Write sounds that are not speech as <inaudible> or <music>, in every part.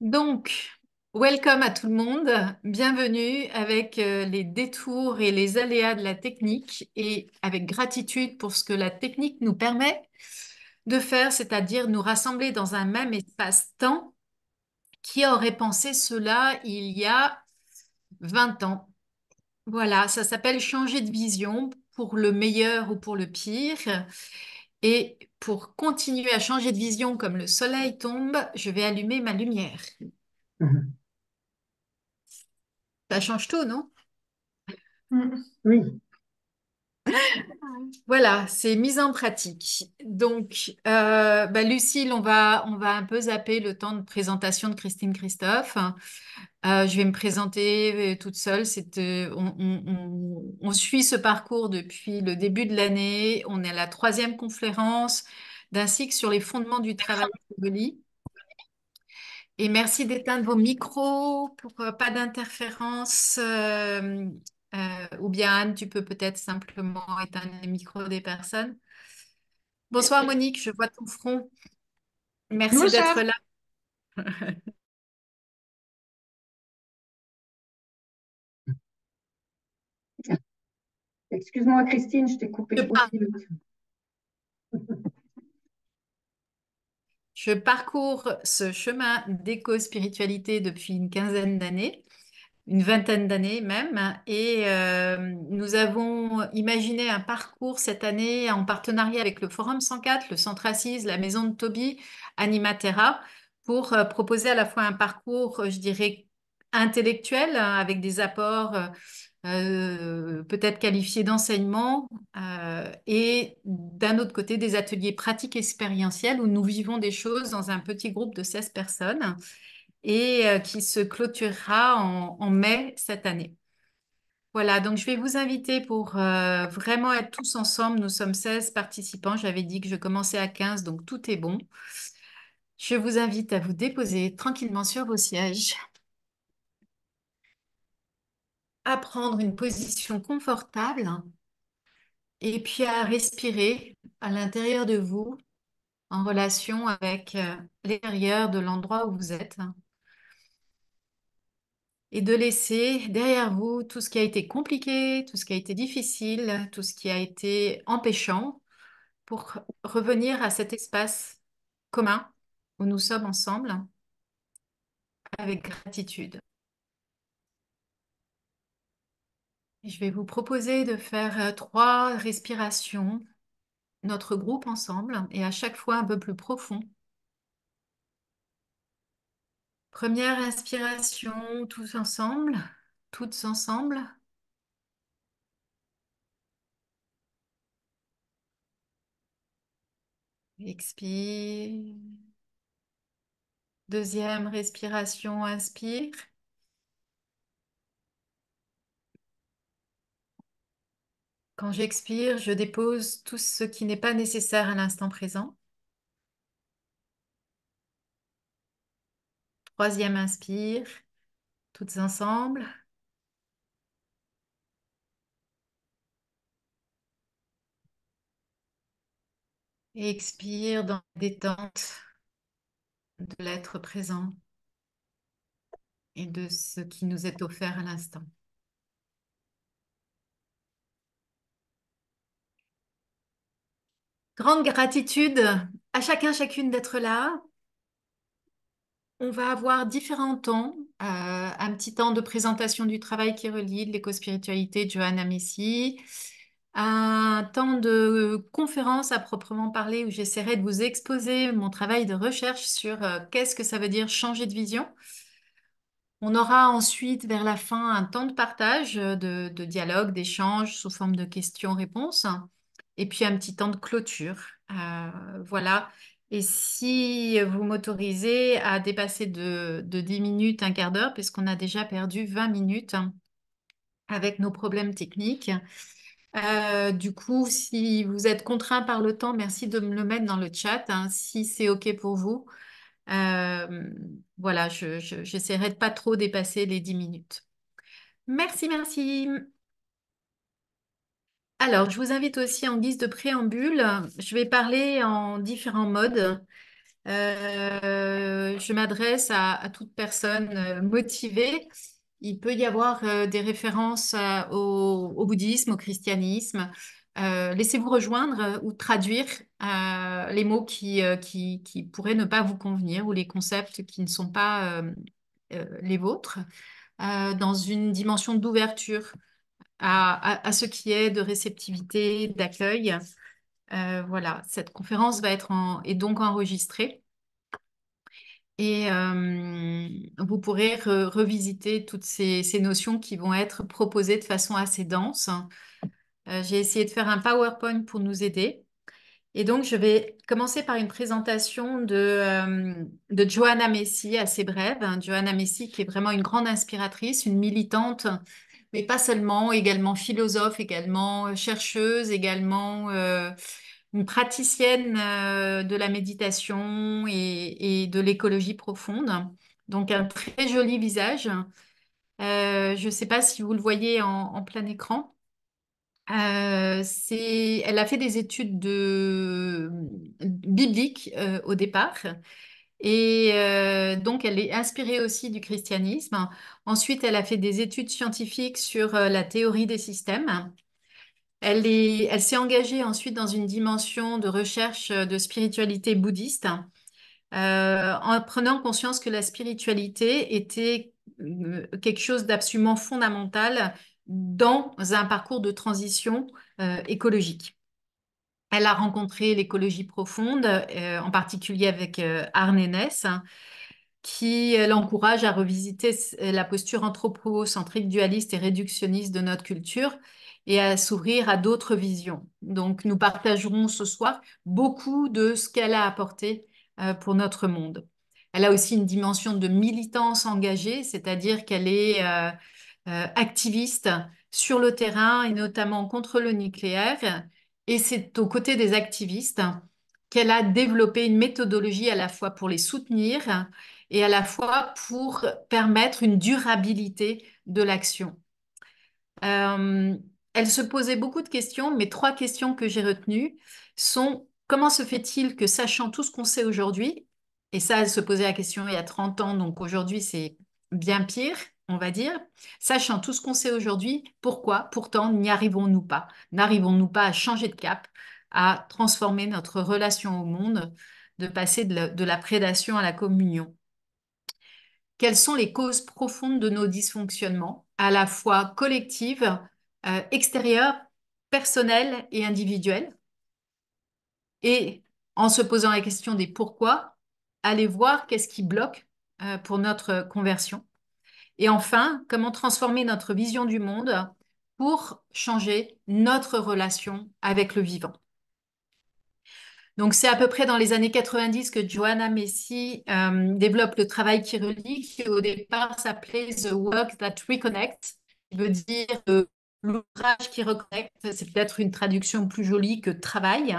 Donc, welcome à tout le monde. Bienvenue avec euh, les détours et les aléas de la technique et avec gratitude pour ce que la technique nous permet de faire, c'est-à-dire nous rassembler dans un même espace-temps. Qui aurait pensé cela il y a 20 ans Voilà, ça s'appelle changer de vision pour le meilleur ou pour le pire. Et pour continuer à changer de vision comme le soleil tombe, je vais allumer ma lumière. Mhm. Ça change tout, non mm. Oui voilà, c'est mise en pratique. Donc, euh, bah, Lucille, on va, on va un peu zapper le temps de présentation de Christine Christophe. Euh, je vais me présenter euh, toute seule. C'est on, suit ce parcours depuis le début de l'année. On est à la troisième conférence d'un cycle sur les fondements du travail Et merci d'éteindre vos micros pour pas d'interférence euh, ou bien Anne, tu peux peut-être simplement éteindre les micros des personnes. Bonsoir Monique, je vois ton front. Merci d'être là. <laughs> Excuse-moi Christine, je t'ai coupé. Je <laughs> je parcours ce chemin d'éco-spiritualité depuis une quinzaine d'années une vingtaine d'années même. Et euh, nous avons imaginé un parcours cette année en partenariat avec le Forum 104, le Centre Assise, la Maison de Toby, Animatera, pour euh, proposer à la fois un parcours, je dirais, intellectuel, avec des apports euh, peut-être qualifiés d'enseignement, et d'un autre côté, des ateliers pratiques expérientiels où nous vivons des choses dans un petit groupe de 16 personnes et euh, qui se clôturera en, mai cette année. Voilà, donc je vais vous inviter pour euh, vraiment être tous ensemble. Nous sommes 16 participants. J'avais dit que je commençais à 15, donc tout est bon. Je vous invite à vous déposer tranquillement sur vos sièges, à prendre une position confortable et puis à respirer à l'intérieur de vous en relation avec euh, l'intérieur de l'endroit où vous êtes et de laisser derrière vous tout ce qui a été compliqué, tout ce qui a été difficile, tout ce qui a été empêchant pour revenir à cet espace commun où nous sommes ensemble avec gratitude. Je vais vous proposer de faire euh, trois respirations, notre groupe ensemble, et à chaque fois un peu plus profond Première inspiration, tous ensemble, toutes ensemble. Expire. Deuxième respiration, inspire. Quand j'expire, je dépose tout ce qui n'est pas nécessaire à l'instant présent. Troisième inspire, toutes ensemble. Expire dans la détente de l'être présent et de ce qui nous est offert à l'instant. Grande gratitude à chacun, chacune d'être là on va avoir différents temps. Euh, un petit temps de présentation du travail qui relie de léco de Johanna Messi. Un temps de conférence à proprement parler où j'essaierai de vous exposer mon travail de recherche sur euh, qu'est-ce que ça veut dire changer de vision. On aura ensuite vers la fin un temps de partage, euh, de, dialogue, d'échange sous forme de questions-réponses. Et puis un petit temps de clôture. voilà et si vous m'autorisez à dépasser de, 10 minutes, un quart d'heure, puisqu'on a déjà perdu 20 minutes avec nos problèmes techniques. Euh, du coup, si vous êtes contraint par le temps, merci de me le mettre dans le chat, hein, si c'est OK pour vous. Euh, voilà, j'essaierai de ne pas trop dépasser les 10 minutes. Merci, merci. Alors, je vous invite aussi en guise de préambule, je vais parler en différents modes. Euh, je m'adresse à, toute personne euh, motivée. Il peut y avoir euh, des références au, bouddhisme, au christianisme. Laissez-vous rejoindre ou traduire les mots qui, pourraient ne pas vous convenir ou les concepts qui ne sont pas les vôtres dans une dimension d'ouverture à, ce qui est de réceptivité, d'accueil. Euh, voilà, cette conférence va être est donc enregistrée. Et euh, vous pourrez revisiter toutes ces, notions qui vont être proposées de façon assez dense. Euh, j'ai essayé de faire un PowerPoint pour nous aider. Et donc, je vais commencer par une présentation de, de Johanna Messi, assez brève. Hein. Johanna Messi, qui est vraiment une grande inspiratrice, une militante mais pas seulement, également philosophe, également euh, chercheuse, également euh, une praticienne euh, de la méditation et, de l'écologie profonde. Donc un très joli visage. je ne sais pas si vous le voyez en, plein écran. Euh, elle a fait des études de... bibliques au départ et euh, donc, elle est inspirée aussi du christianisme. Ensuite, elle a fait des études scientifiques sur euh, la théorie des systèmes. Elle s'est engagée ensuite dans une dimension de recherche euh, de spiritualité bouddhiste, en prenant conscience que la spiritualité était quelque chose d'absolument fondamental dans un parcours de transition écologique. Elle a rencontré l'écologie profonde, euh, en particulier avec euh, Arne Ness, qui euh, l'encourage à revisiter la posture anthropocentrique, dualiste et réductionniste de notre culture et à s'ouvrir à d'autres visions. Donc, nous partagerons ce soir beaucoup de ce qu'elle a apporté pour notre monde. Elle a aussi une dimension de militance engagée, c'est-à-dire qu'elle est, activiste sur le terrain et notamment contre le nucléaire et c'est aux côtés des activistes qu'elle a développé une méthodologie à la fois pour les soutenir et à la fois pour permettre une durabilité de l'action. Euh, elle se posait beaucoup de questions, mais trois questions que j'ai retenues sont comment se fait-il que, sachant tout ce qu'on sait aujourd'hui, et ça, elle se posait la question il y a 30 ans, donc aujourd'hui c'est bien pire, on va dire, sachant tout ce qu'on sait aujourd'hui, pourquoi pourtant n'y arrivons-nous pas N'arrivons-nous pas à changer de cap, à transformer notre relation au monde, de passer de la, prédation à la communion Quelles sont les causes profondes de nos dysfonctionnements, à la fois collectives, euh, extérieures, personnelles et individuelles Et en se posant la question des pourquoi, aller voir qu'est-ce qui bloque euh, pour notre conversion et enfin, comment transformer notre vision du monde pour changer notre relation avec le vivant. Donc, c'est à peu près dans les années 90 que Joanna Messi euh, développe le travail qui relie, qui au départ s'appelait The Work That Reconnect, qui veut dire euh, l'ouvrage qui reconnecte. C'est peut-être une traduction plus jolie que travail,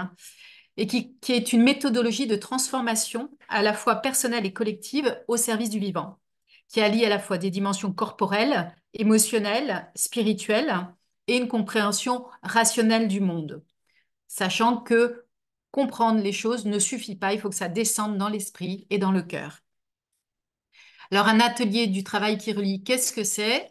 et qui est une méthodologie de transformation à la fois personnelle et collective au service du vivant qui allie à la fois des dimensions corporelles, émotionnelles, spirituelles et une compréhension rationnelle du monde. Sachant que comprendre les choses ne suffit pas, il faut que ça descende dans l'esprit et dans le cœur. Alors un atelier du travail qui relie, qu'est-ce que c'est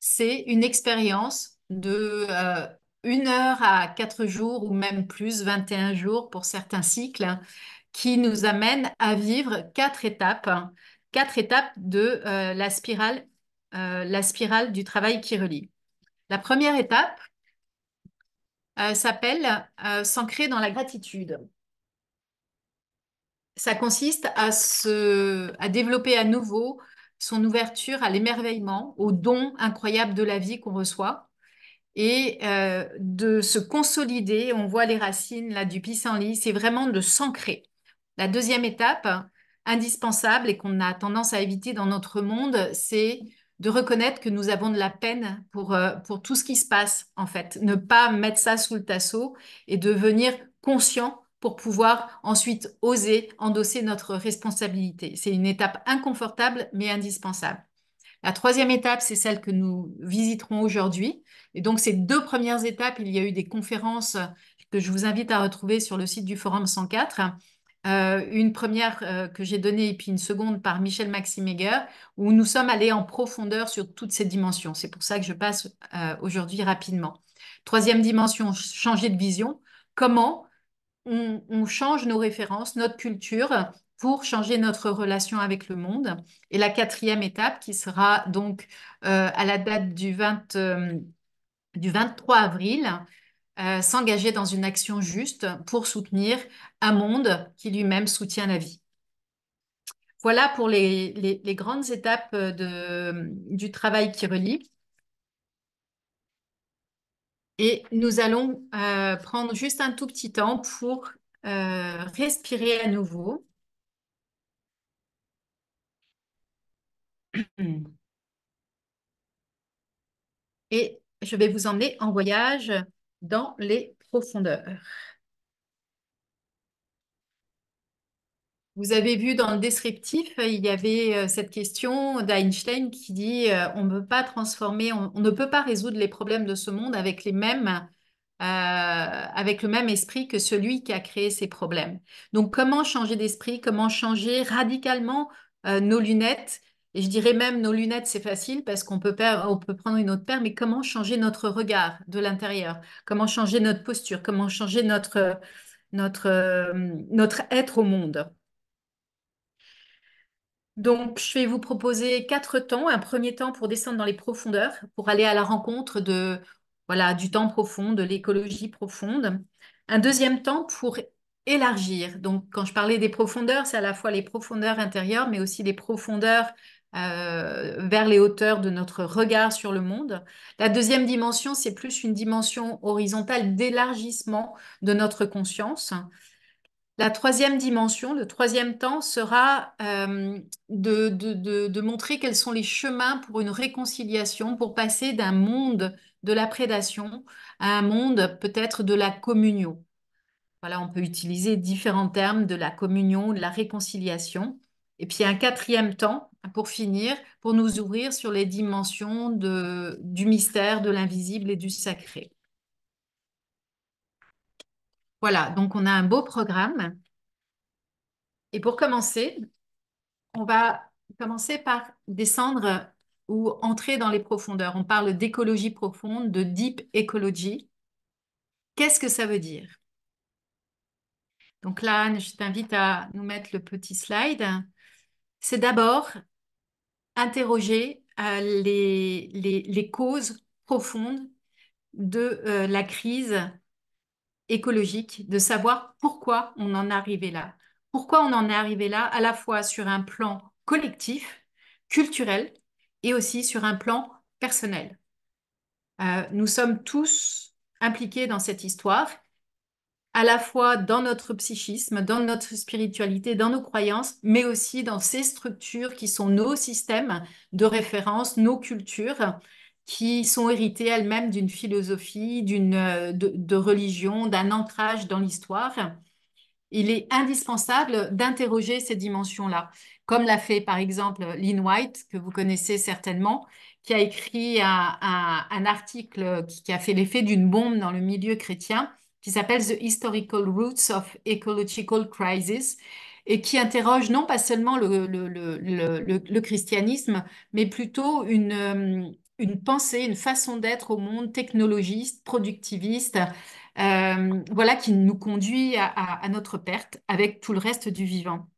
C'est une expérience de 1 euh, une heure à quatre jours ou même plus, 21 jours pour certains cycles, qui nous amène à vivre quatre étapes quatre étapes de euh, la, spirale, euh, la spirale du travail qui relie. La première étape euh, s'appelle s'ancrer dans la gratitude. Ça consiste à, se, à développer à nouveau son ouverture à l'émerveillement, au don incroyable de la vie qu'on reçoit et de se consolider. On voit les racines là, du pissenlit, c'est vraiment de s'ancrer. La deuxième étape, indispensable et qu'on a tendance à éviter dans notre monde, c'est de reconnaître que nous avons de la peine euh, pour, tout ce qui se passe, en fait. Ne pas mettre ça sous le tasseau et devenir conscient pour pouvoir ensuite oser endosser notre responsabilité. C'est une étape inconfortable, mais indispensable. La troisième étape, c'est celle que nous visiterons aujourd'hui. Et donc, ces deux premières étapes, il y a eu des conférences que je vous invite à retrouver sur le site du Forum 104. Euh, une première euh, que j'ai donnée et puis une seconde par Michel Maximegger où nous sommes allés en profondeur sur toutes ces dimensions. C'est pour ça que je passe euh, aujourd'hui rapidement. Troisième dimension, changer de vision. Comment on, change nos références, notre culture pour changer notre relation avec le monde. Et la quatrième étape qui sera donc à la date du, du 23 avril, euh, s'engager dans une action juste pour soutenir un monde qui lui-même soutient la vie. Voilà pour les, grandes étapes euh, de, du travail qui relie. Et nous allons euh, prendre juste un tout petit temps pour respirer à nouveau. Et je vais vous emmener en voyage dans les profondeurs. Vous avez vu dans le descriptif, euh, il y avait euh, cette question d'Einstein qui dit euh, on ne peut pas transformer, on, ne peut pas résoudre les problèmes de ce monde avec les mêmes avec le même esprit que celui qui a créé ces problèmes. Donc, comment changer d'esprit, comment changer radicalement nos lunettes je dirais même nos lunettes, c'est facile parce qu'on peut, prendre une autre paire, mais comment changer notre regard de l'intérieur Comment changer notre posture Comment changer euh, notre, être au monde donc, je vais vous proposer quatre temps. Un premier temps pour descendre dans les profondeurs, pour aller à la rencontre de, voilà, du temps profond, de l'écologie profonde. Un deuxième temps pour élargir. Donc, quand je parlais des profondeurs, c'est à la fois les profondeurs intérieures, mais aussi les profondeurs euh, vers les hauteurs de notre regard sur le monde. La deuxième dimension, c'est plus une dimension horizontale d'élargissement de notre conscience. La troisième dimension, le troisième temps, sera euh, de, de, de, montrer quels sont les chemins pour une réconciliation, pour passer d'un monde de la prédation à un monde peut-être de la communion. Voilà, on peut utiliser différents termes de la communion, de la réconciliation. Et puis un quatrième temps, pour finir, pour nous ouvrir sur les dimensions du mystère, de l'invisible et du sacré. Voilà, donc on a un beau programme. Et pour commencer, on va commencer par descendre ou entrer dans les profondeurs. On parle d'écologie profonde, de deep ecology. Qu'est-ce que ça veut dire Donc là, je t'invite à nous mettre le petit slide c'est d'abord interroger euh, les, causes profondes de euh, la crise écologique, de savoir pourquoi on en est arrivé là. Pourquoi on en est arrivé là, à la fois sur un plan collectif, culturel, et aussi sur un plan personnel. Euh, nous sommes tous impliqués dans cette histoire à la fois dans notre psychisme, dans notre spiritualité, dans nos croyances, mais aussi dans ces structures qui sont nos systèmes de référence, nos cultures, qui sont héritées elles-mêmes d'une philosophie, d'une euh, de, religion, d'un ancrage dans l'histoire. Il est indispensable d'interroger ces dimensions-là, comme l'a fait par exemple Lynn White, que vous connaissez certainement, qui a écrit un, article qui a fait l'effet d'une bombe dans le milieu chrétien, qui s'appelle The Historical Roots of Ecological Crisis et qui interroge non pas seulement le, le, le, le christianisme, mais plutôt une, euh, une pensée, une façon d'être au monde technologiste, productiviste, euh, voilà, qui nous conduit à, à notre perte avec tout le reste du vivant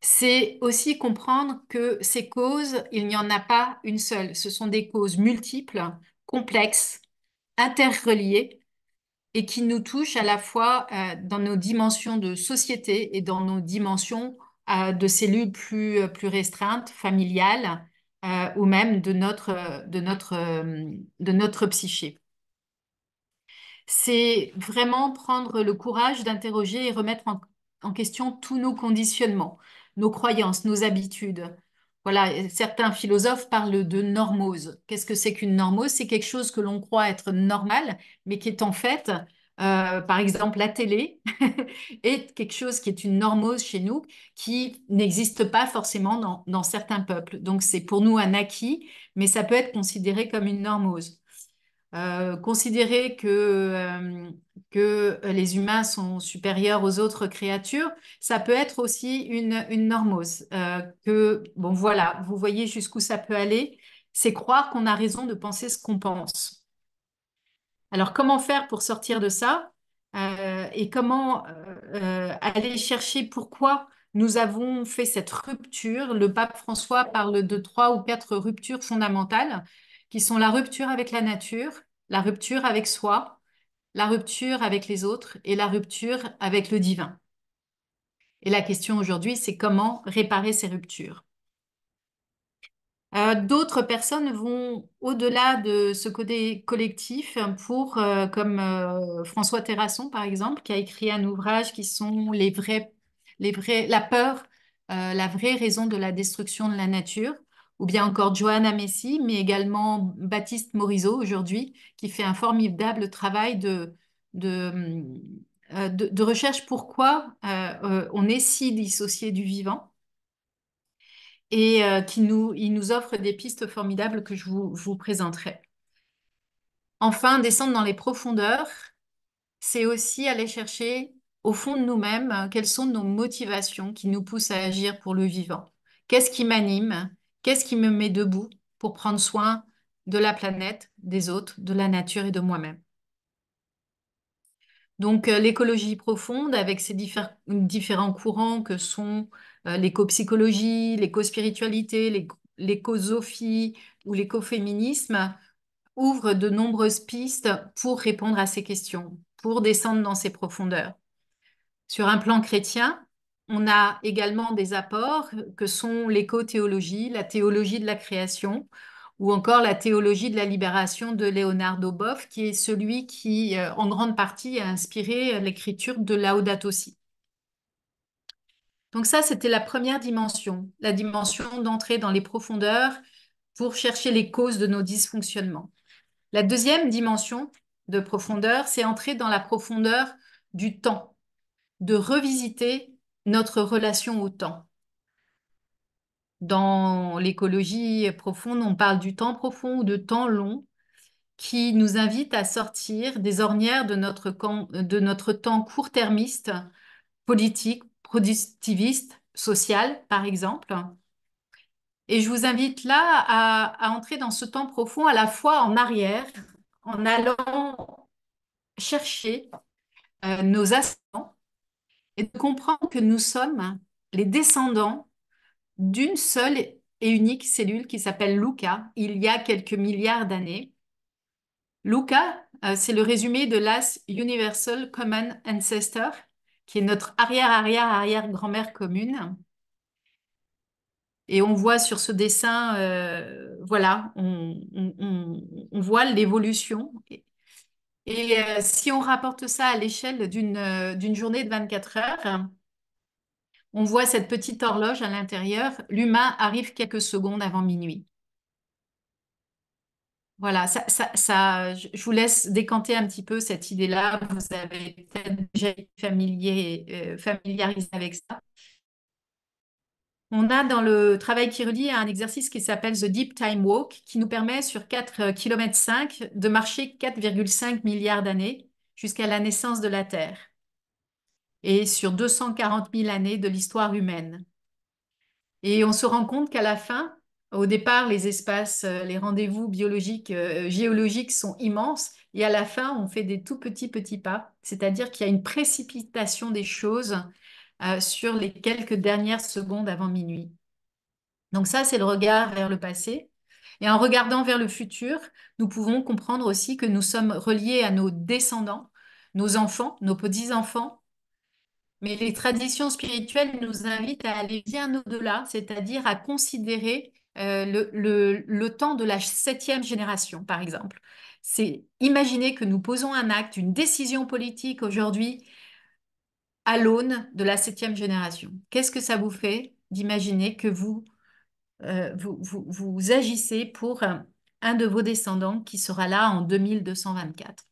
c'est aussi comprendre que ces causes, il n'y en a pas une seule. Ce sont des causes multiples, complexes, interreliées, et qui nous touche à la fois euh, dans nos dimensions de société et dans nos dimensions euh, de cellules plus, euh, restreintes, familiales, ou même de notre, de notre, psyché. C'est vraiment prendre le courage d'interroger et remettre en, question tous nos conditionnements, nos croyances, nos habitudes, voilà, certains philosophes parlent de normose. Qu'est-ce que c'est qu'une normose C'est quelque chose que l'on croit être normal, mais qui est en fait, euh, par exemple, la télé <laughs> est quelque chose qui est une normose chez nous, qui n'existe pas forcément dans certains peuples. Donc, c'est pour nous un acquis, mais ça peut être considéré comme une normose. Euh, considérer que, euh, que les humains sont supérieurs aux autres créatures, ça peut être aussi une, normose. Euh, que, bon, voilà, vous voyez jusqu'où ça peut aller. C'est croire qu'on a raison de penser ce qu'on pense. Alors, comment faire pour sortir de ça et comment aller chercher pourquoi nous avons fait cette rupture. Le pape François parle de trois ou quatre ruptures fondamentales qui sont la rupture avec la nature, la rupture avec soi, la rupture avec les autres et la rupture avec le divin. Et la question aujourd'hui, c'est comment réparer ces ruptures. Euh, d'autres personnes vont au-delà de ce côté collectif pour, euh, comme euh, François Terrasson par exemple, qui a écrit un ouvrage qui sont les vrais, les vrais, la peur, la vraie raison de la destruction de la nature ou bien encore Johanna Messi, mais également Baptiste Morisot aujourd'hui, qui fait un formidable travail de, de, euh, de, recherche pourquoi euh, euh, on est si dissocié du vivant et qui nous, il nous offre des pistes formidables que je vous présenterai. Enfin, descendre dans les profondeurs, c'est aussi aller chercher au fond de nous-mêmes quelles sont nos motivations qui nous poussent à agir pour le vivant. Qu'est-ce qui m'anime Qu'est-ce qui me met debout pour prendre soin de la planète, des autres, de la nature et de moi-même donc, euh, l'écologie profonde, avec ses différents courants que sont euh, l'éco-psychologie, l'éco-spiritualité, l'écosophie ou l'éco-féminisme, ouvre de nombreuses pistes pour répondre à ces questions, pour descendre dans ces profondeurs. Sur un plan chrétien, on a également des apports que sont l'éco-théologie, la théologie de la création ou encore la théologie de la libération de Leonardo Boff, qui est celui qui, euh, en grande partie, a inspiré l'écriture de Laudato Si. Donc ça, c'était la première dimension, la dimension d'entrer dans les profondeurs pour chercher les causes de nos dysfonctionnements. La deuxième dimension de profondeur, c'est entrer dans la profondeur du temps, de revisiter notre relation au temps. Dans l'écologie profonde, on parle du temps profond ou de temps long qui nous invite à sortir des ornières de notre, de notre temps court-termiste, politique, productiviste, social, par exemple. Et je vous invite là à, entrer dans ce temps profond à la fois en arrière, en allant chercher euh, nos ascendants, et de comprendre que nous sommes les descendants d'une seule et unique cellule qui s'appelle Luca, il y a quelques milliards d'années. Luca, euh, c'est le résumé de l'As Universal Common Ancestor, qui est notre arrière-arrière-arrière-grand-mère commune. Et on voit sur ce dessin, euh, voilà, on, voit l'évolution. Et, et euh, si on rapporte ça à l'échelle d'une euh, journée de 24 heures, on voit cette petite horloge à l'intérieur. L'humain arrive quelques secondes avant minuit. Voilà, ça, je vous laisse décanter un petit peu cette idée-là. Vous avez peut-être déjà familier, euh, familiarisé avec ça. On a dans le travail qui relie un exercice qui s'appelle The Deep Time Walk, qui nous permet sur 4,5 euh, km de marcher 4,5 milliards d'années jusqu'à la naissance de la Terre et sur 240 000 années de l'histoire humaine. Et on se rend compte qu'à la fin, au départ, les espaces, euh, les rendez-vous biologiques, euh, géologiques sont immenses, et à la fin, on fait des tout petits, petits pas, c'est-à-dire qu'il y a une précipitation des choses euh, sur les quelques dernières secondes avant minuit. Donc ça, c'est le regard vers le passé. Et en regardant vers le futur, nous pouvons comprendre aussi que nous sommes reliés à nos descendants, nos enfants, nos petits-enfants. Mais les traditions spirituelles nous invitent à aller bien au-delà, c'est-à-dire à considérer euh, le, le, temps de la septième génération, par exemple. C'est imaginer que nous posons un acte, une décision politique aujourd'hui à l'aune de la septième génération. Qu'est-ce que ça vous fait d'imaginer que vous, euh, vous, agissez pour euh, un, de vos descendants qui sera là en 2224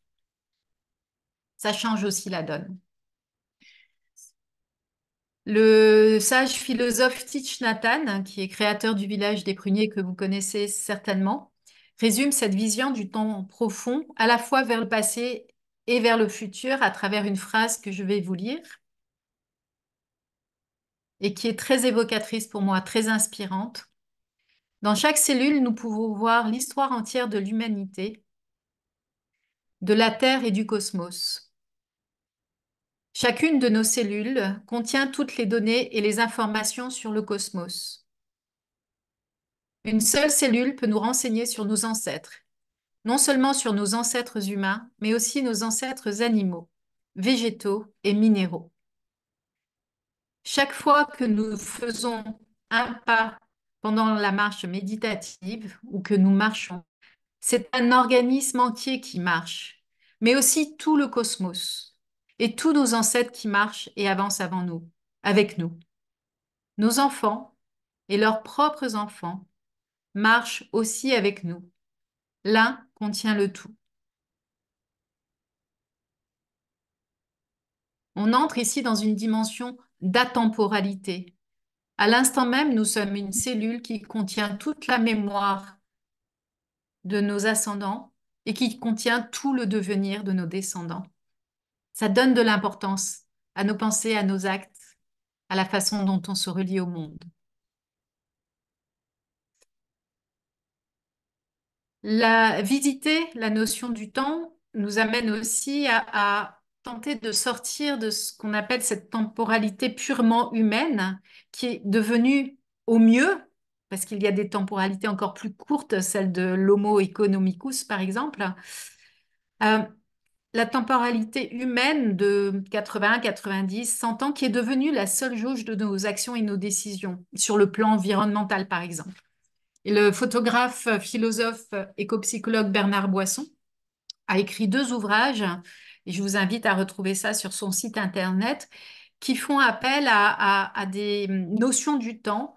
Ça change aussi la donne. Le sage philosophe Tich Nathan, hein, qui est créateur du village des pruniers que vous connaissez certainement, résume cette vision du temps profond à la fois vers le passé et vers le futur à travers une phrase que je vais vous lire et qui est très évocatrice pour moi, très inspirante. Dans chaque cellule, nous pouvons voir l'histoire entière de l'humanité, de la Terre et du cosmos. Chacune de nos cellules contient toutes les données et les informations sur le cosmos. Une seule cellule peut nous renseigner sur nos ancêtres, non seulement sur nos ancêtres humains, mais aussi nos ancêtres animaux, végétaux et minéraux. Chaque fois que nous faisons un pas pendant la marche méditative ou que nous marchons, c'est un organisme entier qui marche, mais aussi tout le cosmos et tous nos ancêtres qui marchent et avancent avant nous, avec nous. Nos enfants et leurs propres enfants marchent aussi avec nous. L'un contient le tout. On entre ici dans une dimension d'atemporalité. À l'instant même, nous sommes une cellule qui contient toute la mémoire de nos ascendants et qui contient tout le devenir de nos descendants. Ça donne de l'importance à nos pensées, à nos actes, à la façon dont on se relie au monde. La visiter la notion du temps nous amène aussi à, à tenter de sortir de ce qu'on appelle cette temporalité purement humaine qui est devenue au mieux, parce qu'il y a des temporalités encore plus courtes, celle de l'homo economicus par exemple, euh, la temporalité humaine de 80, 90, 100 ans qui est devenue la seule jauge de nos actions et nos décisions, sur le plan environnemental par exemple. Et le photographe, philosophe, éco-psychologue Bernard Boisson a écrit deux ouvrages et je vous invite à retrouver ça sur son site internet, qui font appel à, des notions du temps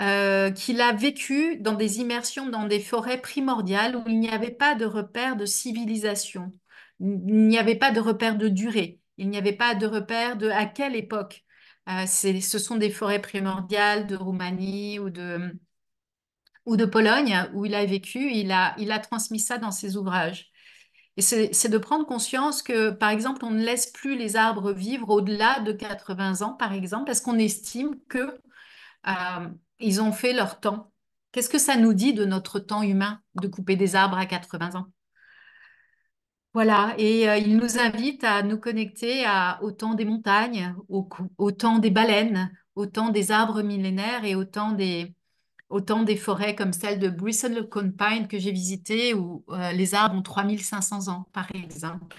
euh, qu'il a vécu dans des immersions dans des forêts primordiales où il n'y avait pas de repère de civilisation, il n'y avait pas de repère de durée, il n'y avait pas de repère de à quelle époque. Euh, ce sont des forêts primordiales de Roumanie ou de, ou de Pologne où il a vécu, il a, il a transmis ça dans ses ouvrages c'est de prendre conscience que, par exemple, on ne laisse plus les arbres vivre au-delà de 80 ans, par exemple, parce qu'on estime que euh, ils ont fait leur temps. Qu'est-ce que ça nous dit de notre temps humain de couper des arbres à 80 ans Voilà, et euh, il nous invite à nous connecter au temps des montagnes, au temps des baleines, au temps des arbres millénaires et au temps des, Autant des forêts comme celle de bristol le Pine que j'ai visitée, où euh, les arbres ont 3500 ans, par exemple.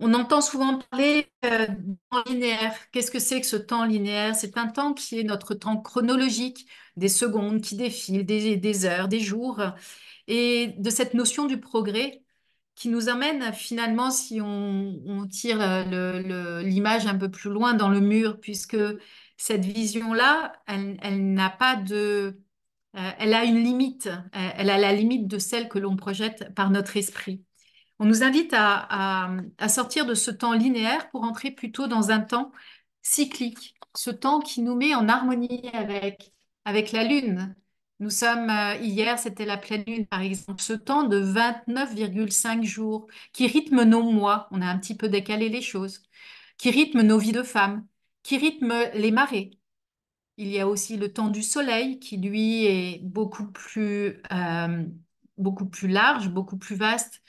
On entend souvent parler euh, de temps linéaire. Qu'est-ce que c'est que ce temps linéaire C'est un temps qui est notre temps chronologique, des secondes qui défilent, des, heures, des jours, et de cette notion du progrès qui nous amène finalement, si on, on tire euh, l'image un peu plus loin dans le mur, puisque cette vision-là, elle, n'a pas de... Euh, elle a une limite, euh, elle a la limite de celle que l'on projette par notre esprit. On nous invite à, sortir de ce temps linéaire pour entrer plutôt dans un temps cyclique, ce temps qui nous met en harmonie avec, avec la Lune. Nous sommes, euh, hier c'était la pleine Lune par exemple, ce temps de 29,5 jours qui rythme nos mois, on a un petit peu décalé les choses, qui rythme nos vies de femmes, qui rythme les marées. Il y a aussi le temps du soleil qui, lui, est beaucoup plus, euh, beaucoup plus large, beaucoup plus vaste.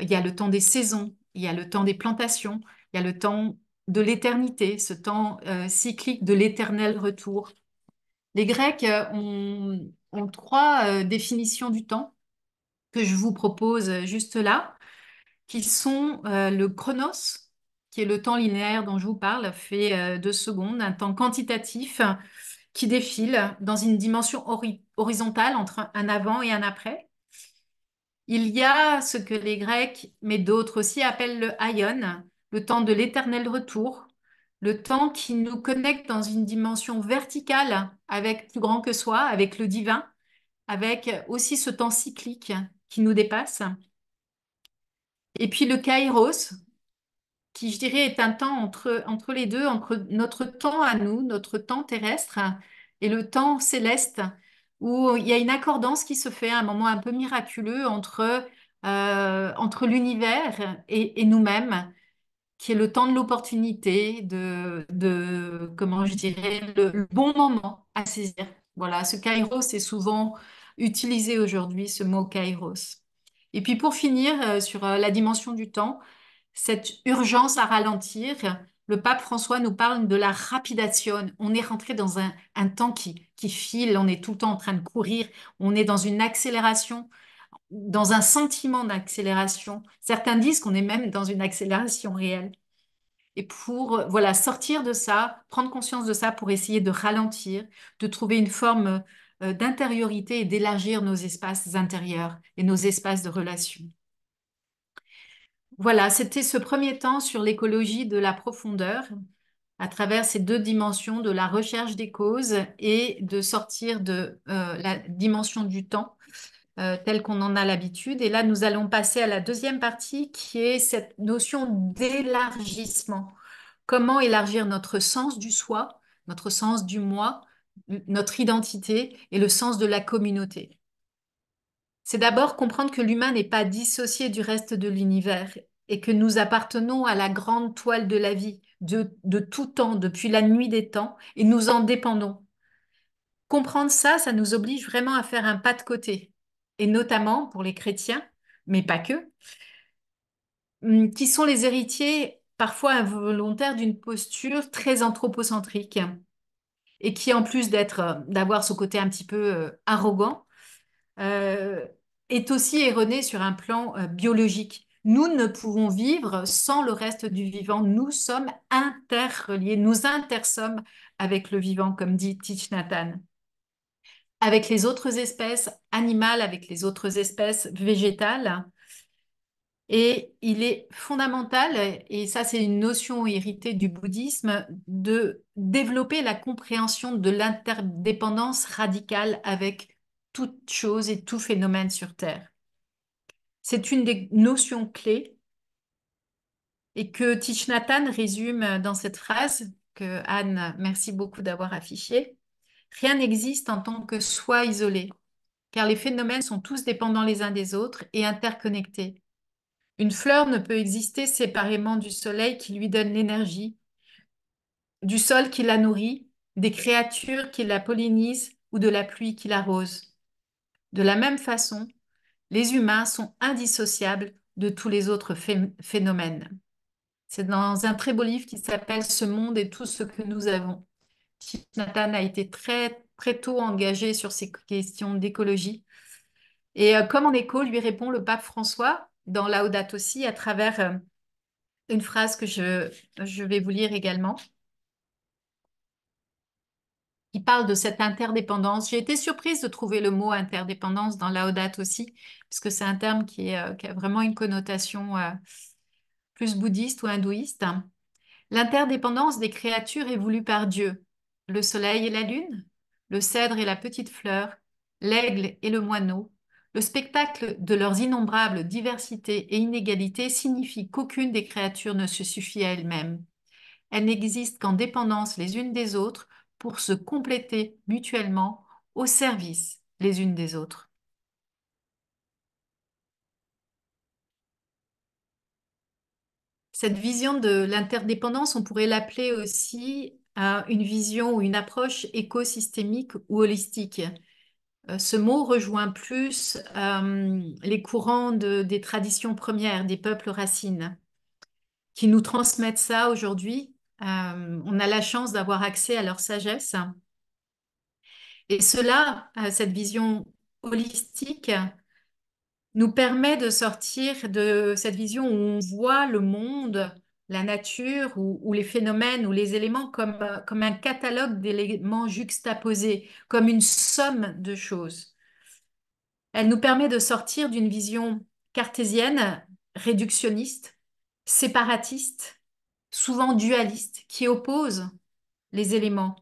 Il y a le temps des saisons, il y a le temps des plantations, il y a le temps de l'éternité, ce temps euh, cyclique de l'éternel retour. Les Grecs euh, ont, trois définitions du temps que je vous propose juste là, qui sont le chronos, qui est le temps linéaire dont je vous parle, fait euh, deux secondes, un temps quantitatif qui défile dans une dimension horizontale entre un avant et un après. Il y a ce que les Grecs, mais d'autres aussi, appellent le aion, le temps de l'éternel retour, le temps qui nous connecte dans une dimension verticale avec plus grand que soi, avec le divin, avec aussi ce temps cyclique qui nous dépasse. Et puis le kairos, qui, je dirais, est un temps entre, entre les deux, entre notre temps à nous, notre temps terrestre et le temps céleste, où il y a une accordance qui se fait à un moment un peu miraculeux entre, euh, entre l'univers et, et nous-mêmes, qui est le temps de l'opportunité, de, de, comment je dirais, le, bon moment à saisir. Voilà, ce kairos est souvent utilisé aujourd'hui, ce mot kairos. Et puis pour finir euh, sur euh, la dimension du temps, cette urgence à ralentir. Le pape François nous parle de la rapidation. On est rentré dans un, temps qui, file, on est tout le temps en train de courir, on est dans une accélération, dans un sentiment d'accélération. Certains disent qu'on est même dans une accélération réelle. Et pour voilà sortir de ça, prendre conscience de ça pour essayer de ralentir, de trouver une forme euh, d'intériorité et d'élargir nos espaces intérieurs et nos espaces de relations voilà, c'était ce premier temps sur l'écologie de la profondeur à travers ces deux dimensions de la recherche des causes et de sortir de euh, la dimension du temps euh, telle qu'on en a l'habitude. Et là, nous allons passer à la deuxième partie qui est cette notion d'élargissement. Comment élargir notre sens du soi, notre sens du moi, notre identité et le sens de la communauté. C'est d'abord comprendre que l'humain n'est pas dissocié du reste de l'univers et que nous appartenons à la grande toile de la vie, de, tout temps, depuis la nuit des temps, et nous en dépendons. Comprendre ça, ça nous oblige vraiment à faire un pas de côté, et notamment pour les chrétiens, mais pas que, hum, qui sont les héritiers parfois involontaires d'une posture très anthropocentrique et qui en plus d'être euh, d'avoir ce côté un petit peu euh, arrogant euh, est aussi erroné sur un plan biologique nous ne pouvons vivre sans le reste du vivant. Nous sommes interreliés, nous intersommes avec le vivant, comme dit Thich Avec les autres espèces animales, avec les autres espèces végétales. Et il est fondamental, et ça c'est une notion héritée du bouddhisme, de développer la compréhension de l'interdépendance radicale avec toute chose et tout phénomène sur Terre. C'est une des notions clés et que Thich résume dans cette phrase que Anne, merci beaucoup d'avoir affichée. Rien n'existe en tant que soi isolé, car les phénomènes sont tous dépendants les uns des autres et interconnectés. Une fleur ne peut exister séparément du soleil qui lui donne l'énergie, du sol qui la nourrit, des créatures qui la pollinisent ou de la pluie qui l'arrose. De la même façon, les humains sont indissociables de tous les autres phénomènes. C'est dans un très beau livre qui s'appelle Ce monde et tout ce que nous avons. Nathan a été très, très tôt engagé sur ces questions d'écologie. Et euh, comme en écho lui répond le pape François dans Laudato aussi à travers euh, une phrase que je vais vous lire également. Il parle de cette interdépendance. J'ai été surprise de trouver le mot interdépendance dans Laodate aussi, puisque c'est un terme qui, euh, qui, a vraiment une connotation euh, plus bouddhiste ou hindouiste. L'interdépendance des créatures est voulue par Dieu. Le soleil et la lune, le cèdre et la petite fleur, l'aigle et le moineau, le spectacle de leurs innombrables diversités et inégalités signifie qu'aucune des créatures ne se suffit à elle-même. Elles n'existent qu'en dépendance les unes des autres, pour se compléter mutuellement au service les unes des autres. Cette vision de l'interdépendance, on pourrait l'appeler aussi euh, une vision ou une approche écosystémique ou holistique. Euh, ce mot rejoint plus euh, les courants des traditions premières, des peuples racines, qui nous transmettent ça aujourd'hui euh, on a la chance d'avoir accès à leur sagesse. Et cela, euh, cette vision holistique, nous permet de sortir de cette vision où on voit le monde, la nature ou, les phénomènes ou les éléments euh, comme un catalogue d'éléments juxtaposés, comme une somme de choses. Elle nous permet de sortir d'une vision cartésienne, réductionniste, séparatiste, souvent dualiste, qui oppose les éléments,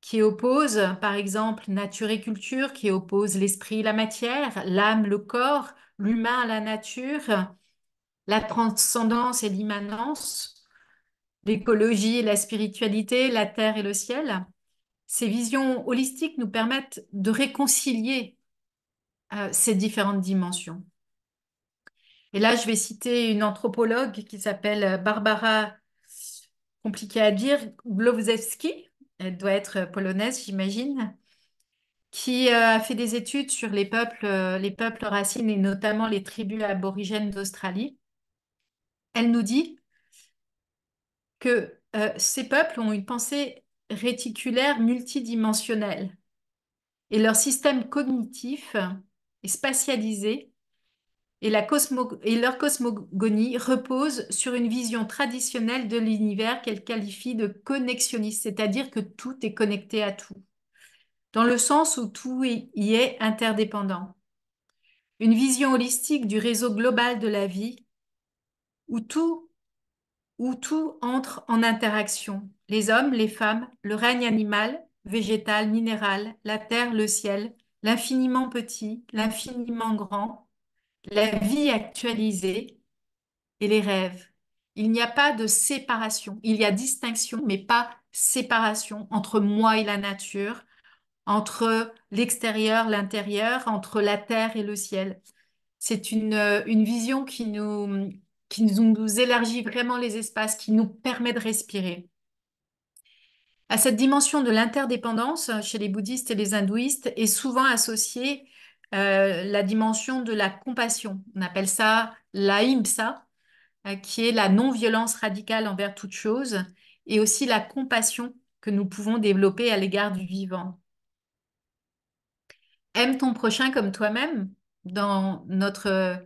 qui oppose, par exemple, nature et culture, qui oppose l'esprit et la matière, l'âme, le corps, l'humain la nature, la transcendance et l'immanence, l'écologie et la spiritualité, la terre et le ciel. Ces visions holistiques nous permettent de réconcilier euh, ces différentes dimensions. Et là, je vais citer une anthropologue qui s'appelle euh, Barbara, compliqué à dire, Glowzewski, elle doit être euh, polonaise, j'imagine, qui euh, a fait des études sur les peuples, les peuples racines et notamment les tribus aborigènes d'Australie. Elle nous dit que ces peuples ont une pensée réticulaire multidimensionnelle et leur système cognitif est spatialisé et, leur cosmogonie repose sur une vision traditionnelle de l'univers qu'elle qualifie de connexionniste, c'est-à-dire que tout est connecté à tout, dans le sens où tout y est interdépendant. Une vision holistique du réseau global de la vie, où tout, où tout entre en interaction, les hommes, les femmes, le règne animal, végétal, minéral, la terre, le ciel, l'infiniment petit, l'infiniment grand, la vie actualisée et les rêves. Il n'y a pas de séparation. Il y a distinction, mais pas séparation entre moi et la nature, entre l'extérieur, l'intérieur, entre la terre et le ciel. C'est une, vision qui nous, qui nous, nous élargit vraiment les espaces, qui nous permet de respirer. À cette dimension de l'interdépendance chez les bouddhistes et les hindouistes est souvent associée euh, la dimension de la compassion. On appelle ça la imsa, euh, qui est la non-violence radicale envers toute chose, et aussi la compassion que nous pouvons développer à l'égard du vivant. Aime ton prochain comme toi-même dans notre euh,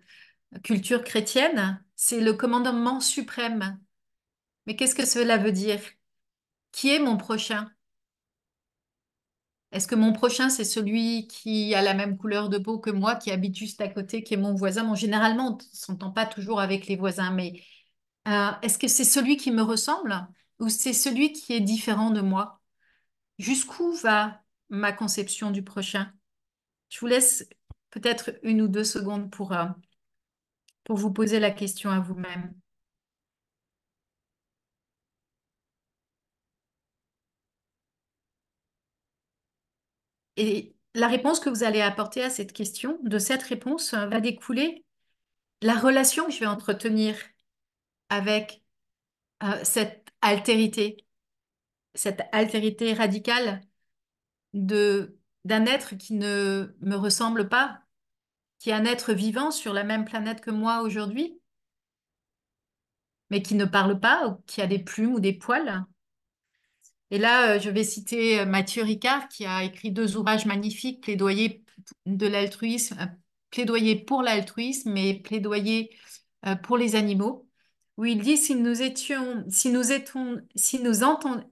culture chrétienne, c'est le commandement suprême. Mais qu'est-ce que cela veut dire Qui est mon prochain est-ce que mon prochain, c'est celui qui a la même couleur de peau que moi, qui habite juste à côté, qui est mon voisin généralement, on ne s'entend pas toujours avec les voisins, mais euh, est-ce que c'est celui qui me ressemble ou c'est celui qui est différent de moi Jusqu'où va ma conception du prochain Je vous laisse peut-être une ou deux secondes pour, euh, pour vous poser la question à vous-même. Et la réponse que vous allez apporter à cette question, de cette réponse, euh, va découler la relation que je vais entretenir avec euh, cette altérité, cette altérité radicale de d'un être qui ne me ressemble pas, qui est un être vivant sur la même planète que moi aujourd'hui, mais qui ne parle pas, qui a des plumes ou des poils, et là, euh, je vais citer euh, Mathieu Ricard qui a écrit deux ouvrages magnifiques, Plaidoyer de l'altruisme, euh, Plaidoyer pour l'altruisme et Plaidoyer pour les animaux, où il dit si nous étions, si nous étions, si nous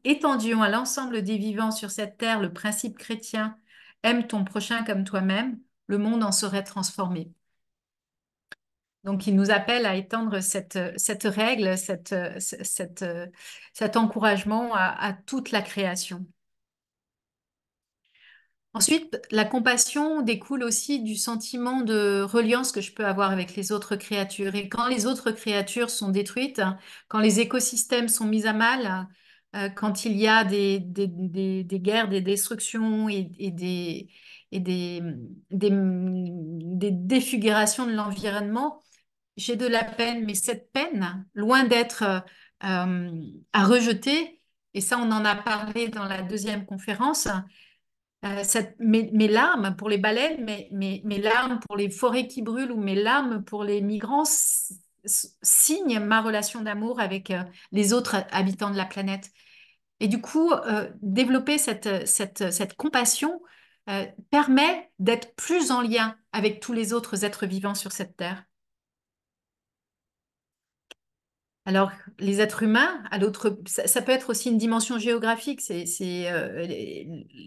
étendions à l'ensemble des vivants sur cette terre le principe chrétien aime ton prochain comme toi-même, le monde en serait transformé. Donc, il nous appelle à étendre cette, règle, cette, cet encouragement à, toute la création. Ensuite, la compassion découle aussi du sentiment de reliance que je peux avoir avec les autres créatures. Et quand les autres créatures sont détruites, quand les écosystèmes sont mis à mal, euh, quand il y a des, guerres, des destructions et, des, des défigurations de l'environnement, j'ai de la peine, mais cette peine, loin d'être euh, à rejeter, et ça on en a parlé dans la deuxième conférence, euh, mes, larmes pour les baleines, mes, larmes pour les forêts qui brûlent ou mes larmes pour les migrants signent ma relation d'amour avec euh, les autres habitants de la planète. Et du coup, développer cette compassion permet d'être plus en lien avec tous les autres êtres vivants sur cette terre. Alors, les êtres humains, à ça, peut être aussi une dimension géographique. Euh,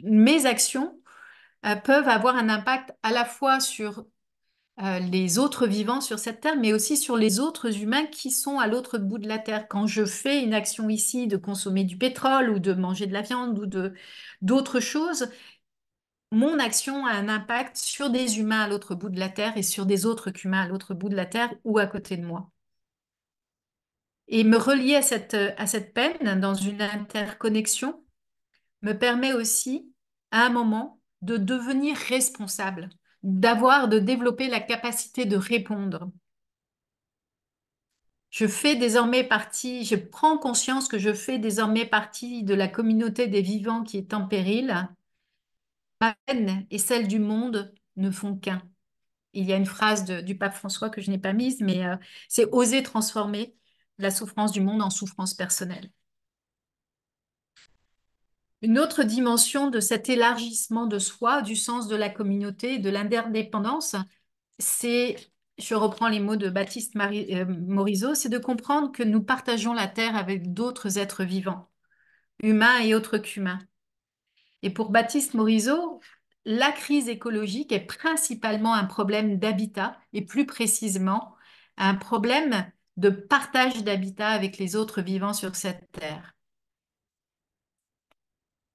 mes actions euh, peuvent avoir un impact à la fois sur euh, les autres vivants sur cette terre, mais aussi sur les autres humains qui sont à l'autre bout de la terre. Quand je fais une action ici de consommer du pétrole ou de manger de la viande ou de d'autres choses, mon action a un impact sur des humains à l'autre bout de la terre et sur des autres humains à l'autre bout de la terre ou à côté de moi. Et me relier à cette, à cette peine dans une interconnexion me permet aussi, à un moment, de devenir responsable, d'avoir, de développer la capacité de répondre. Je fais désormais partie, je prends conscience que je fais désormais partie de la communauté des vivants qui est en péril. Ma peine et celle du monde ne font qu'un. Il y a une phrase du pape François que je n'ai pas mise, mais euh, c'est oser transformer la souffrance du monde en souffrance personnelle. Une autre dimension de cet élargissement de soi, du sens de la communauté, de l'interdépendance, c'est, je reprends les mots de Baptiste Marie, euh, c'est de comprendre que nous partageons la Terre avec d'autres êtres vivants, humains et autres qu'humains. Et pour Baptiste Morisot, la crise écologique est principalement un problème d'habitat et plus précisément un problème de partage d'habitat avec les autres vivants sur cette terre.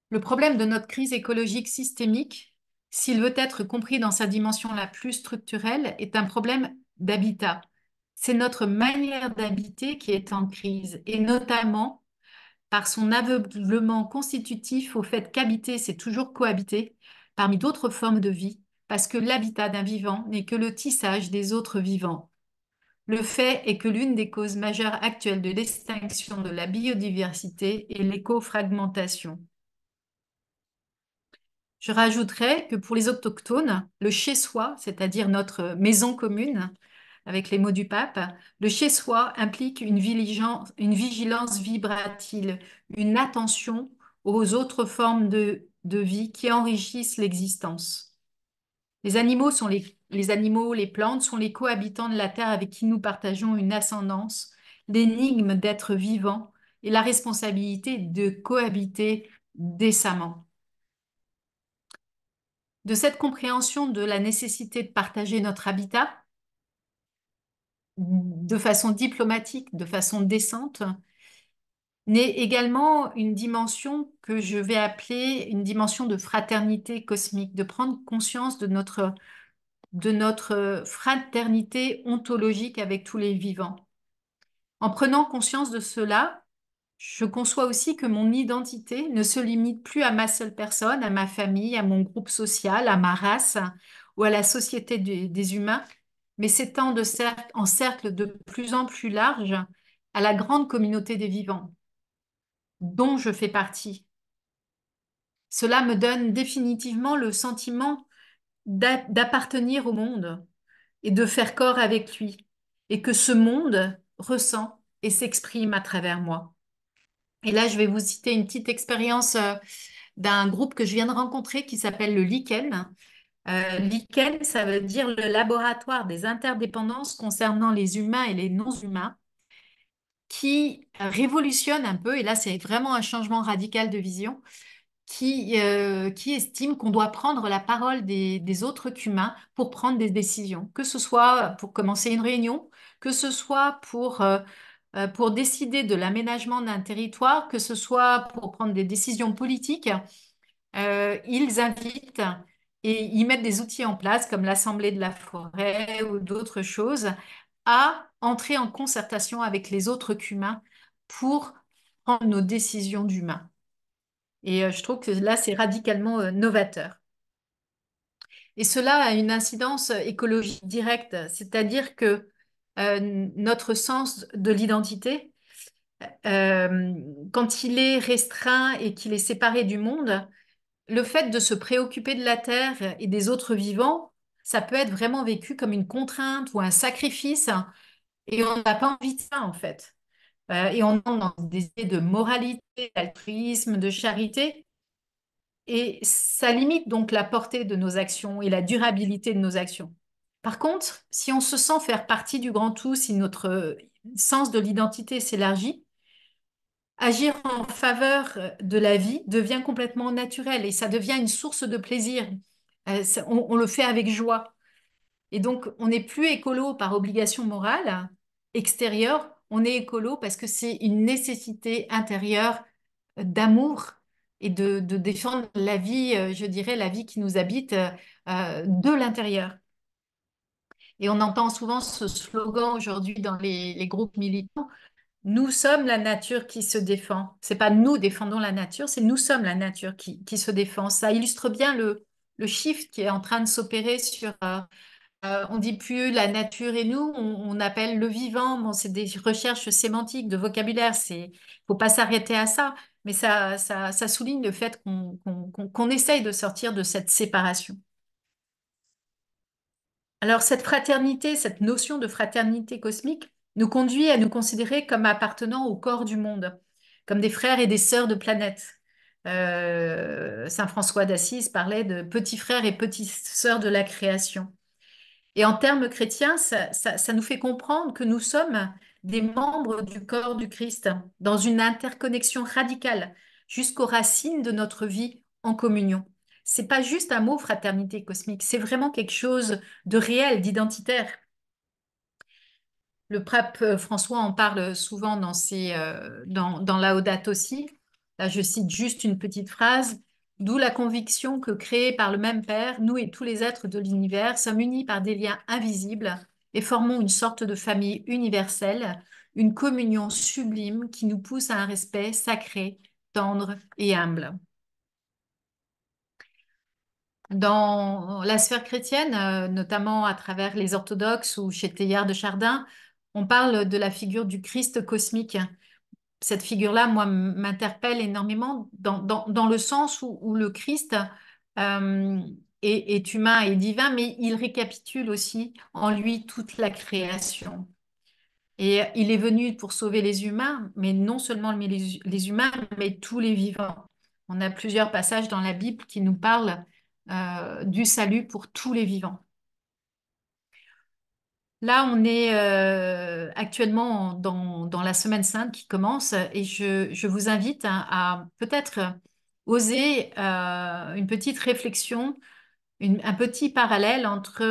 Le problème de notre crise écologique systémique, s'il veut être compris dans sa dimension la plus structurelle, est un problème d'habitat. C'est notre manière d'habiter qui est en crise, et notamment par son aveuglement constitutif au fait qu'habiter, c'est toujours cohabiter parmi d'autres formes de vie, parce que l'habitat d'un vivant n'est que le tissage des autres vivants. Le fait est que l'une des causes majeures actuelles de l'extinction de la biodiversité est l'écofragmentation. Je rajouterai que pour les autochtones, le chez-soi, c'est-à-dire notre maison commune, avec les mots du pape, le chez-soi implique une vigilance, vibratile, une attention aux autres formes de, de vie qui enrichissent l'existence. Les animaux sont les les animaux, les plantes sont les cohabitants de la Terre avec qui nous partageons une ascendance, l'énigme d'être vivant et la responsabilité de cohabiter décemment. De cette compréhension de la nécessité de partager notre habitat de façon diplomatique, de façon décente, naît également une dimension que je vais appeler une dimension de fraternité cosmique, de prendre conscience de notre de notre euh, fraternité ontologique avec tous les vivants. En prenant conscience de cela, je conçois aussi que mon identité ne se limite plus à ma seule personne, à ma famille, à mon groupe social, à ma race ou à la société des, humains, mais s'étend en cercle de plus en plus large à la grande communauté des vivants, dont je fais partie. Cela me donne définitivement le sentiment d'appartenir au monde et de faire corps avec lui, et que ce monde ressent et s'exprime à travers moi. Et là, je vais vous citer une petite expérience euh, d'un groupe que je viens de rencontrer qui s'appelle le LICEN. Euh, ça veut dire le laboratoire des interdépendances concernant les humains et les non-humains, qui révolutionne un peu, et là c'est vraiment un changement radical de vision, qui, euh, estiment qu'on doit prendre la parole des, autres qu'humains pour prendre des décisions, que ce soit pour commencer une réunion, que ce soit pour, euh, euh, pour décider de l'aménagement d'un territoire, que ce soit pour prendre des décisions politiques. ils invitent et ils mettent des outils en place comme l'Assemblée de la forêt ou d'autres choses à entrer en concertation avec les autres qu'humains pour prendre nos décisions d'humains. Et euh, je trouve que là, c'est radicalement euh, novateur. Et cela a une incidence euh, écologique directe, c'est-à-dire que notre sens de l'identité, quand il est restreint et qu'il est séparé du monde, le fait de se préoccuper de la Terre et des autres vivants, ça peut être vraiment vécu comme une contrainte ou un sacrifice, et on n'a pas envie de ça en fait. Euh, et on entre dans des idées de moralité, d'altruisme, de charité. Et ça limite donc la portée de nos actions et la durabilité de nos actions. Par contre, si on se sent faire partie du grand tout, si notre sens de l'identité s'élargit, agir en faveur de la vie devient complètement naturel et ça devient une source de plaisir. Euh, on le fait avec joie. Et donc, on n'est plus écolo par obligation morale extérieure on est écolo parce que c'est une nécessité intérieure euh, d'amour et de, défendre la vie, euh, je dirais, la vie qui nous habite euh, de l'intérieur. Et on entend souvent ce slogan aujourd'hui dans les, groupes militants. Nous sommes la nature qui se défend. C'est pas nous défendons la nature, c'est nous sommes la nature qui, se défend. Ça illustre bien le, shift qui est en train de s'opérer sur on euh, on dit plus la nature et nous, on, appelle le vivant. Bon, c'est des recherches sémantiques, de vocabulaire. C'est faut pas s'arrêter à ça, mais ça, ça, souligne le fait qu'on essaye de sortir de cette séparation. Alors cette fraternité, cette notion de fraternité cosmique, nous conduit à nous considérer comme appartenant au corps du monde, comme des frères et des sœurs de planète. Euh, Saint François d'Assise parlait de petits frères et petites sœurs de la création. Et en termes chrétiens, ça, nous fait comprendre que nous sommes des membres du corps du Christ dans une interconnexion radicale jusqu'aux racines de notre vie en communion. C'est pas juste un mot fraternité cosmique, c'est vraiment quelque chose de réel, d'identitaire. Le pape euh, François en parle souvent dans, ses, euh, dans, la aussi. Là, je cite juste une petite phrase. D'où la conviction que créés par le même Père, nous et tous les êtres de l'univers sommes unis par des liens invisibles et formons une sorte de famille universelle, une communion sublime qui nous pousse à un respect sacré, tendre et humble. Dans la sphère chrétienne, euh, notamment à travers les orthodoxes ou chez Teilhard de Chardin, on parle de la figure du Christ cosmique cette figure-là, moi, m'interpelle énormément dans, le sens où, le Christ euh, est, humain et divin, mais il récapitule aussi en lui toute la création. Et il est venu pour sauver les humains, mais non seulement les, humains, mais tous les vivants. On a plusieurs passages dans la Bible qui nous parlent euh, du salut pour tous les vivants. Là, on est euh, actuellement dans, la Semaine Sainte qui commence et je, vous invite hein, à peut-être oser euh, une petite réflexion, un petit parallèle entre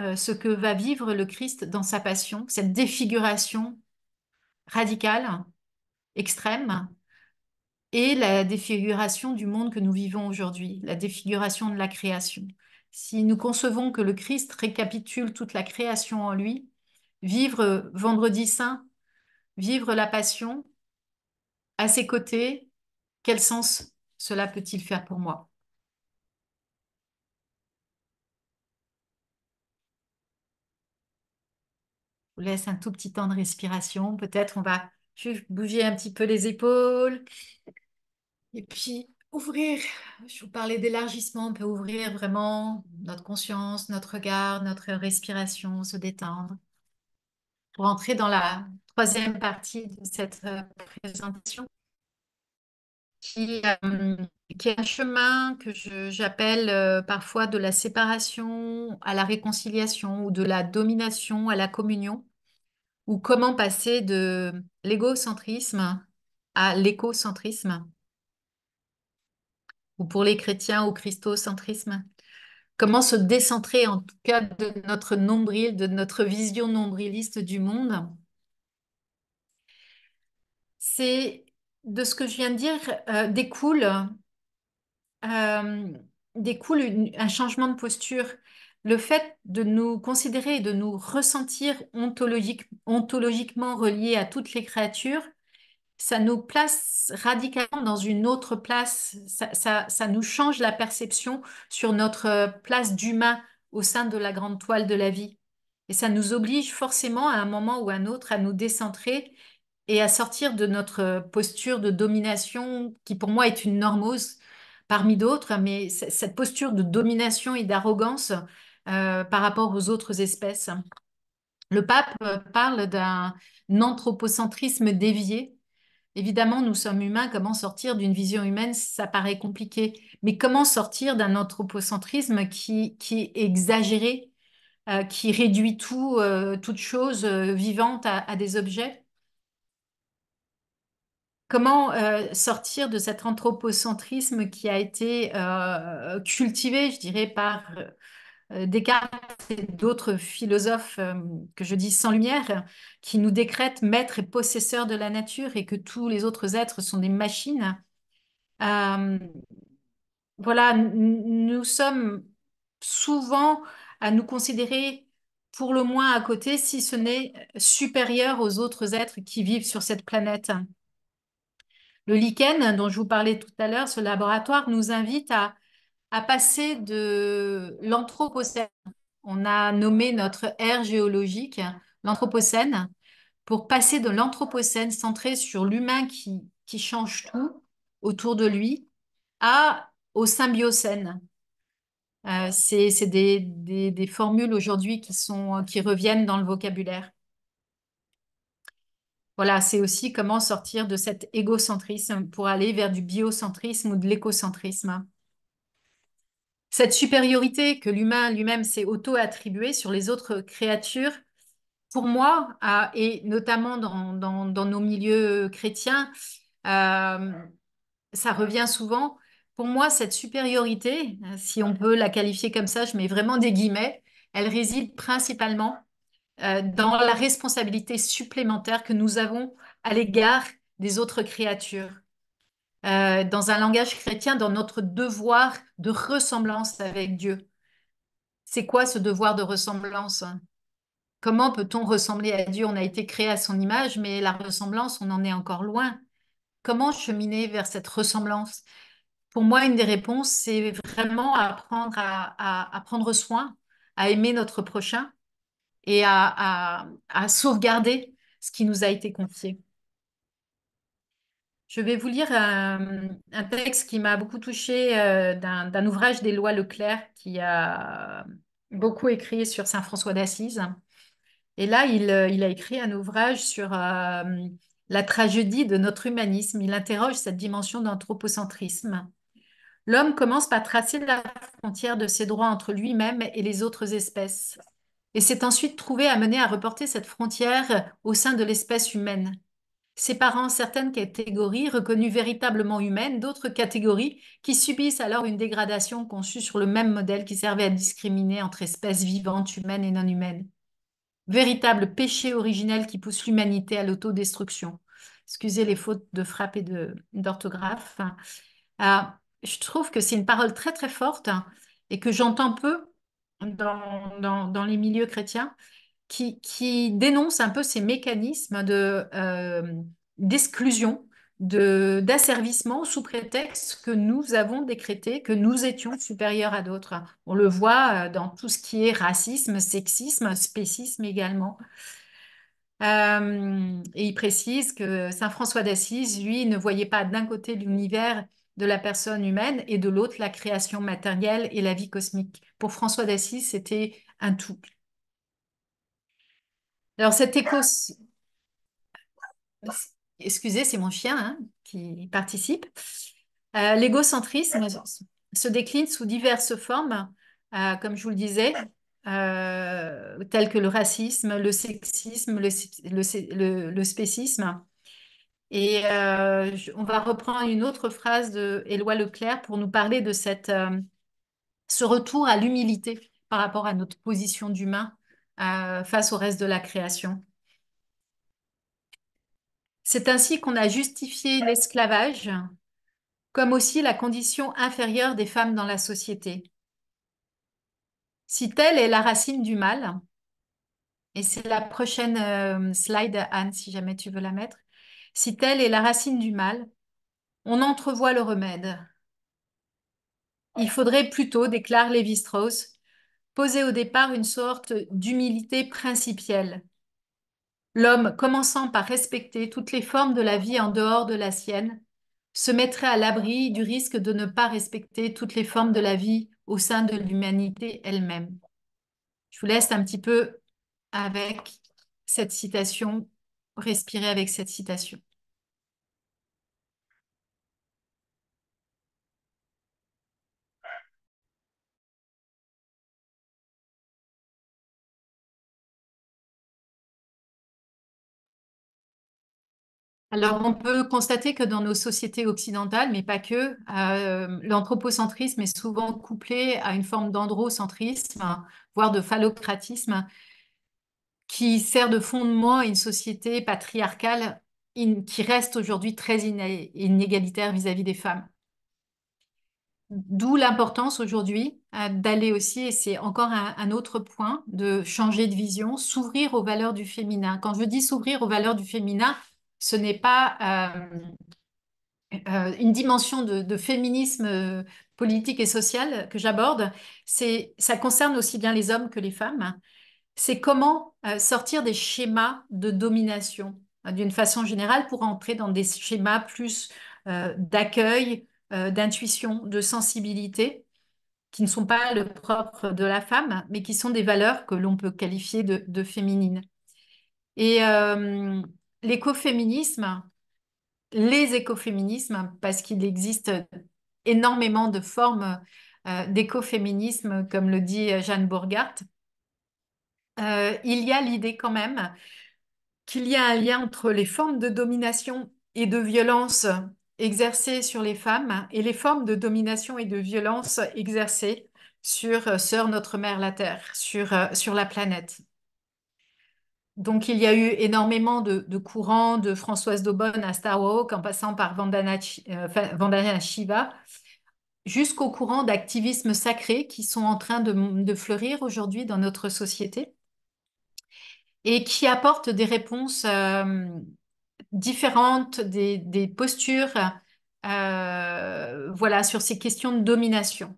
euh, ce que va vivre le Christ dans sa passion, cette défiguration radicale, extrême, et la défiguration du monde que nous vivons aujourd'hui, la défiguration de la création si nous concevons que le Christ récapitule toute la création en lui, vivre vendredi saint, vivre la passion à ses côtés, quel sens cela peut-il faire pour moi Je vous laisse un tout petit temps de respiration. Peut-être on va bouger un petit peu les épaules. Et puis, Ouvrir, je vous parlais d'élargissement, on peut ouvrir vraiment notre conscience, notre regard, notre respiration, se détendre pour entrer dans la troisième partie de cette euh, présentation qui, euh, qui est un chemin que j'appelle euh, parfois de la séparation à la réconciliation ou de la domination à la communion ou comment passer de l'égocentrisme à l'écocentrisme ou pour les chrétiens au christocentrisme Comment se décentrer en tout cas de notre nombril, de notre vision nombriliste du monde C'est de ce que je viens de dire euh, découle, euh, découle un changement de posture. Le fait de nous considérer de nous ressentir ontologiquement reliés à toutes les créatures, ça nous place radicalement dans une autre place, ça, ça, nous change la perception sur notre euh, place d'humain au sein de la grande toile de la vie. Et ça nous oblige forcément à un moment ou à un autre à nous décentrer et à sortir de notre euh, posture de domination qui pour moi est une normose parmi d'autres, mais cette posture de domination et d'arrogance euh, par rapport aux autres espèces. Le pape parle d'un anthropocentrisme dévié Évidemment, nous sommes humains, comment sortir d'une vision humaine, ça paraît compliqué. Mais comment sortir d'un anthropocentrisme qui, qui est exagéré, euh, qui réduit tout, euh, toute chose euh, vivante à, des objets Comment sortir de cet anthropocentrisme qui a été cultivé, je dirais, par euh, Descartes et d'autres philosophes euh, que je dis sans lumière, qui nous décrètent maîtres et possesseurs de la nature et que tous les autres êtres sont des machines. Euh, voilà, nous sommes souvent à nous considérer pour le moins à côté, si ce n'est supérieur aux autres êtres qui vivent sur cette planète. Le lichen dont je vous parlais tout à l'heure, ce laboratoire, nous invite à à passer de l'Anthropocène, on a nommé notre ère géologique l'Anthropocène, pour passer de l'Anthropocène centré sur l'humain qui, change tout autour de lui, à, au Symbiocène, euh, c'est des, des, formules aujourd'hui qui, sont, qui reviennent dans le vocabulaire. Voilà, c'est aussi comment sortir de cet égocentrisme pour aller vers du biocentrisme ou de l'écocentrisme. Cette supériorité que l'humain lui-même s'est auto-attribuée sur les autres créatures, pour moi, et notamment dans, nos milieux chrétiens, euh, ça revient souvent. Pour moi, cette supériorité, si on peut la qualifier comme ça, je mets vraiment des guillemets, elle réside principalement euh, dans la responsabilité supplémentaire que nous avons à l'égard des autres créatures. Euh, dans un langage chrétien, dans notre devoir de ressemblance avec Dieu. C'est quoi ce devoir de ressemblance hein? Comment peut-on ressembler à Dieu On a été créé à son image, mais la ressemblance, on en est encore loin. Comment cheminer vers cette ressemblance Pour moi, une des réponses, c'est vraiment apprendre à, prendre soin, à aimer notre prochain et à sauvegarder ce qui nous a été confié. Je vais vous lire euh, un, texte qui m'a beaucoup touchée euh, d'un ouvrage des lois Leclerc qui a beaucoup écrit sur Saint François d'Assise. Et là, il, euh, a écrit un ouvrage sur la tragédie de notre humanisme. Il interroge cette dimension d'anthropocentrisme. L'homme commence par tracer la frontière de ses droits entre lui-même et les autres espèces, et s'est ensuite trouvé amené à reporter cette frontière au sein de l'espèce humaine, séparant certaines catégories reconnues véritablement humaines d'autres catégories qui subissent alors une dégradation conçue sur le même modèle qui servait à discriminer entre espèces vivantes, humaines et non humaines. Véritable péché originel qui pousse l'humanité à l'autodestruction. Excusez les fautes de frappe et d'orthographe. Euh, je trouve que c'est une parole très très forte et que j'entends peu dans, les milieux chrétiens qui, dénonce un peu ces mécanismes de, euh, d'exclusion, de, d'asservissement sous prétexte que nous avons décrété que nous étions supérieurs à d'autres. On le voit euh, dans tout ce qui est racisme, sexisme, spécisme également. Euh, et il précise que Saint François d'Assise, lui, ne voyait pas d'un côté l'univers de la personne humaine et de l'autre la création matérielle et la vie cosmique. Pour François d'Assise, c'était un tout. Alors, cet éco... Excusez, c'est mon chien hein, qui participe. Euh, l'égocentrisme se décline sous diverses formes, euh, comme je vous le disais, euh, telles que le racisme, le sexisme, le, spécisme. Et euh, on va reprendre une autre phrase de Éloi Leclerc pour nous parler de cette, ce retour à l'humilité par rapport à notre position d'humain euh, face au reste de la création. C'est ainsi qu'on a justifié l'esclavage comme aussi la condition inférieure des femmes dans la société. Si telle est la racine du mal, et c'est la prochaine euh, slide, Anne, si jamais tu veux la mettre, si telle est la racine du mal, on entrevoit le remède. Il faudrait plutôt, déclare Lévi-Strauss, Poser au départ une sorte d'humilité principielle. L'homme, commençant par respecter toutes les formes de la vie en dehors de la sienne, se mettrait à l'abri du risque de ne pas respecter toutes les formes de la vie au sein de l'humanité elle-même. Je vous laisse un petit peu avec cette citation, respirer avec cette citation. Alors, on peut constater que dans nos sociétés occidentales, mais pas que, euh, l'anthropocentrisme est souvent couplé à une forme d'androcentrisme, voire de phallocratisme, qui sert de fondement à une société patriarcale qui reste aujourd'hui très inégalitaire vis-à-vis des femmes. D'où l'importance aujourd'hui euh, d'aller aussi, et c'est encore un autre point, de changer de vision, s'ouvrir aux valeurs du féminin. Quand je dis s'ouvrir aux valeurs du féminin, ce n'est pas euh, euh, une dimension de, féminisme euh, politique et social que j'aborde. C'est, ça concerne aussi bien les hommes que les femmes. C'est comment sortir des schémas de domination hein, d'une façon générale pour entrer dans des schémas plus d'accueil, d'intuition, de sensibilité, qui ne sont pas le propre de la femme, mais qui sont des valeurs que l'on peut qualifier de, féminines. Et l'écoféminisme, les écoféminismes, parce qu'il existe énormément de formes euh, d'écoféminisme, comme le dit euh, Jeanne Bourgart, euh, il y a l'idée quand même qu'il y a un lien entre les formes de domination et de violence exercées sur les femmes et les formes de domination et de violence exercées sur Sœur Notre Mère la Terre, sur, sur la planète. Donc, il y a eu énormément de, courants de Françoise Dobon à Starhawk, en passant par Vandana, euh, Shiva, jusqu'au courant d'activisme sacré qui sont en train de, fleurir aujourd'hui dans notre société et qui apportent des réponses euh, différentes, des, postures euh, voilà, sur ces questions de domination.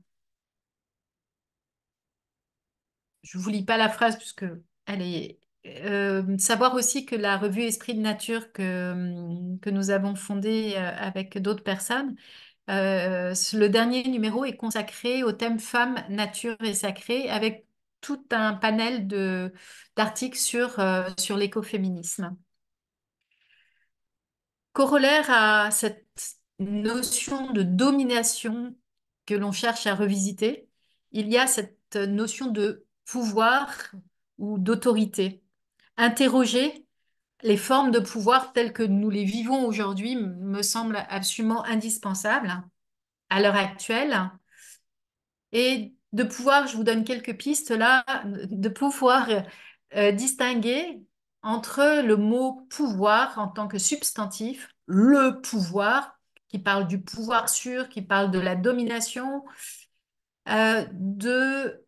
Je ne vous lis pas la phrase puisque elle est euh, savoir aussi que la revue Esprit de Nature que, hum, nous avons fondée euh, avec d'autres personnes, euh, le dernier numéro est consacré au thème femme nature et sacré avec tout un panel d'articles sur, sur l'écoféminisme. Corollaire à cette notion de domination que l'on cherche à revisiter, il y a cette notion de pouvoir ou d'autorité interroger les formes de pouvoir telles que nous les vivons aujourd'hui me semble absolument indispensable à l'heure actuelle. Et de pouvoir, je vous donne quelques pistes là, de pouvoir euh, distinguer entre le mot pouvoir en tant que substantif, le pouvoir, qui parle du pouvoir sûr, qui parle de la domination, euh, de,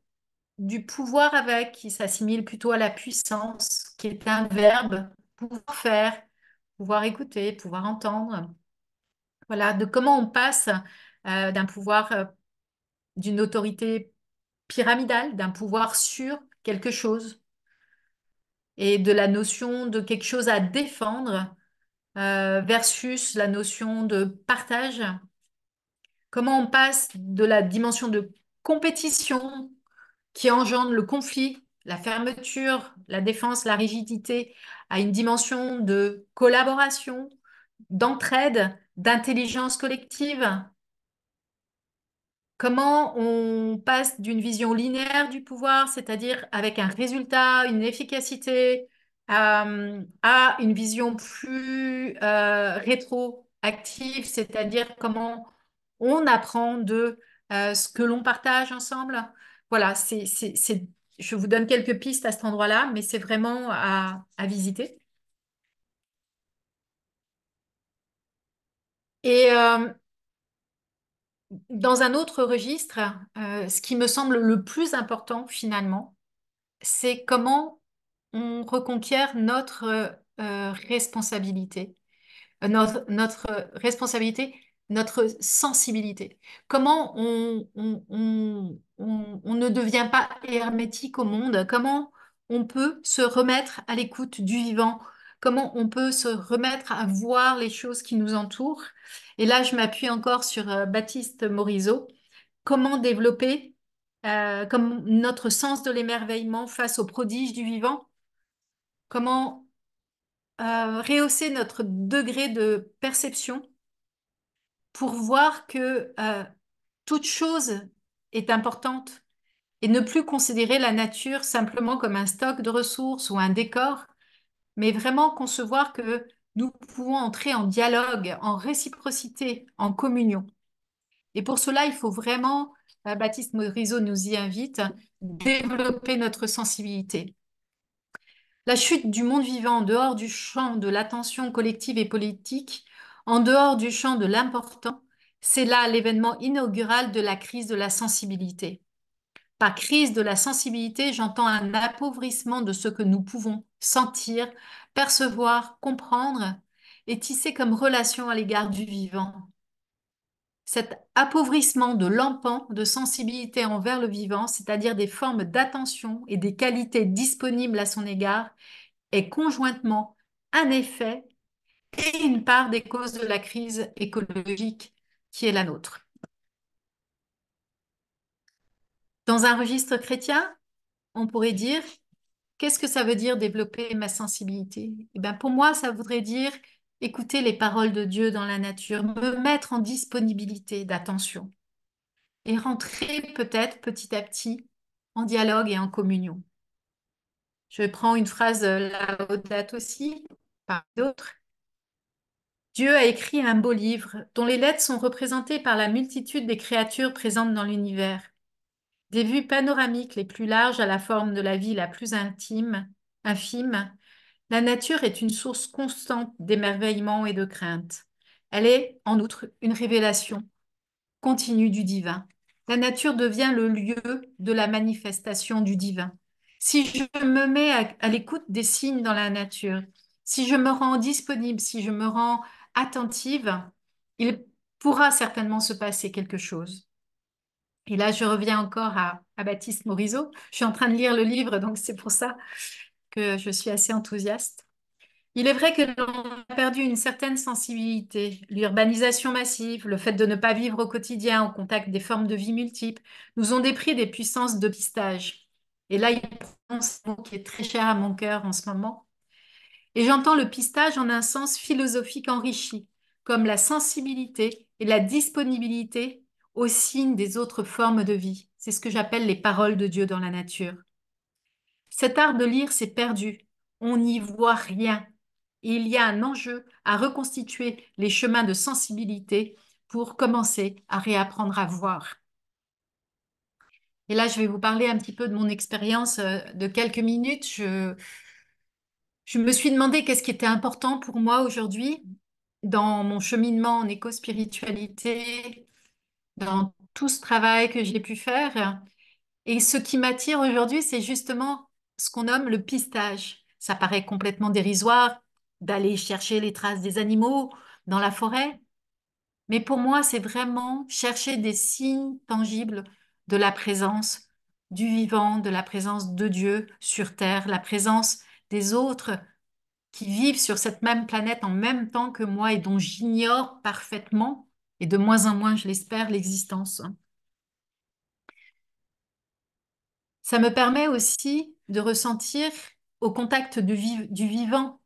du pouvoir avec, qui s'assimile plutôt à la puissance, qui est un verbe, pouvoir faire, pouvoir écouter, pouvoir entendre. Voilà, de comment on passe euh, d'un pouvoir, euh, d'une autorité pyramidale, d'un pouvoir sur quelque chose, et de la notion de quelque chose à défendre euh, versus la notion de partage. Comment on passe de la dimension de compétition qui engendre le conflit la fermeture, la défense, la rigidité à une dimension de collaboration, d'entraide, d'intelligence collective Comment on passe d'une vision linéaire du pouvoir, c'est-à-dire avec un résultat, une efficacité, euh, à une vision plus euh, rétroactive, c'est-à-dire comment on apprend de euh, ce que l'on partage ensemble Voilà, c'est je vous donne quelques pistes à cet endroit-là, mais c'est vraiment à, visiter. Et euh, dans un autre registre, euh, ce qui me semble le plus important finalement, c'est comment on reconquiert notre euh, responsabilité. Notre, notre, responsabilité notre sensibilité. Comment on, ne devient pas hermétique au monde Comment on peut se remettre à l'écoute du vivant Comment on peut se remettre à voir les choses qui nous entourent Et là, je m'appuie encore sur euh, Baptiste Morisot. Comment développer euh, comme notre sens de l'émerveillement face aux prodiges du vivant Comment euh, rehausser notre degré de perception pour voir que euh, toute chose est importante et ne plus considérer la nature simplement comme un stock de ressources ou un décor, mais vraiment concevoir que nous pouvons entrer en dialogue, en réciprocité, en communion. Et pour cela, il faut vraiment, euh, Baptiste Morisot nous y invite, développer notre sensibilité. La chute du monde vivant en dehors du champ de l'attention collective et politique en dehors du champ de l'important, c'est là l'événement inaugural de la crise de la sensibilité. Par crise de la sensibilité, j'entends un appauvrissement de ce que nous pouvons sentir, percevoir, comprendre et tisser comme relation à l'égard du vivant. Cet appauvrissement de l'empan de sensibilité envers le vivant, c'est-à-dire des formes d'attention et des qualités disponibles à son égard, est conjointement un effet et une part des causes de la crise écologique qui est la nôtre. Dans un registre chrétien, on pourrait dire, qu'est-ce que ça veut dire développer ma sensibilité et eh ben Pour moi, ça voudrait dire écouter les paroles de Dieu dans la nature, me mettre en disponibilité d'attention et rentrer peut-être petit à petit en dialogue et en communion. Je prends une phrase euh, là-haut date aussi, par d'autres. Dieu a écrit un beau livre dont les lettres sont représentées par la multitude des créatures présentes dans l'univers. Des vues panoramiques les plus larges à la forme de la vie la plus intime, infime, la nature est une source constante d'émerveillement et de crainte. Elle est, en outre, une révélation continue du divin. La nature devient le lieu de la manifestation du divin. Si je me mets à, l'écoute des signes dans la nature, si je me rends disponible, si je me rends attentive, il pourra certainement se passer quelque chose. Et là, je reviens encore à, Baptiste Morisot. Je suis en train de lire le livre, donc c'est pour ça que je suis assez enthousiaste. Il est vrai que l'on a perdu une certaine sensibilité. L'urbanisation massive, le fait de ne pas vivre au quotidien au contact des formes de vie multiples, nous ont dépris des puissances de pistage. Et là, il y a un mot qui est très cher à mon cœur en ce moment, et j'entends le pistage en un sens philosophique enrichi, comme la sensibilité et la disponibilité au signe des autres formes de vie. C'est ce que j'appelle les paroles de Dieu dans la nature. Cet art de lire s'est perdu. On n'y voit rien. Et il y a un enjeu à reconstituer les chemins de sensibilité pour commencer à réapprendre à voir. Et là, je vais vous parler un petit peu de mon expérience euh, de quelques minutes. Je, je me suis demandé qu'est-ce qui était important pour moi aujourd'hui dans mon cheminement en éco-spiritualité, dans tout ce travail que j'ai pu faire. Et ce qui m'attire aujourd'hui, c'est justement ce qu'on nomme le pistage. Ça paraît complètement dérisoire d'aller chercher les traces des animaux dans la forêt, mais pour moi, c'est vraiment chercher des signes tangibles de la présence du vivant, de la présence de Dieu sur Terre, la présence des autres qui vivent sur cette même planète en même temps que moi et dont j'ignore parfaitement, et de moins en moins, je l'espère, l'existence. Ça me permet aussi de ressentir au contact du, du vivant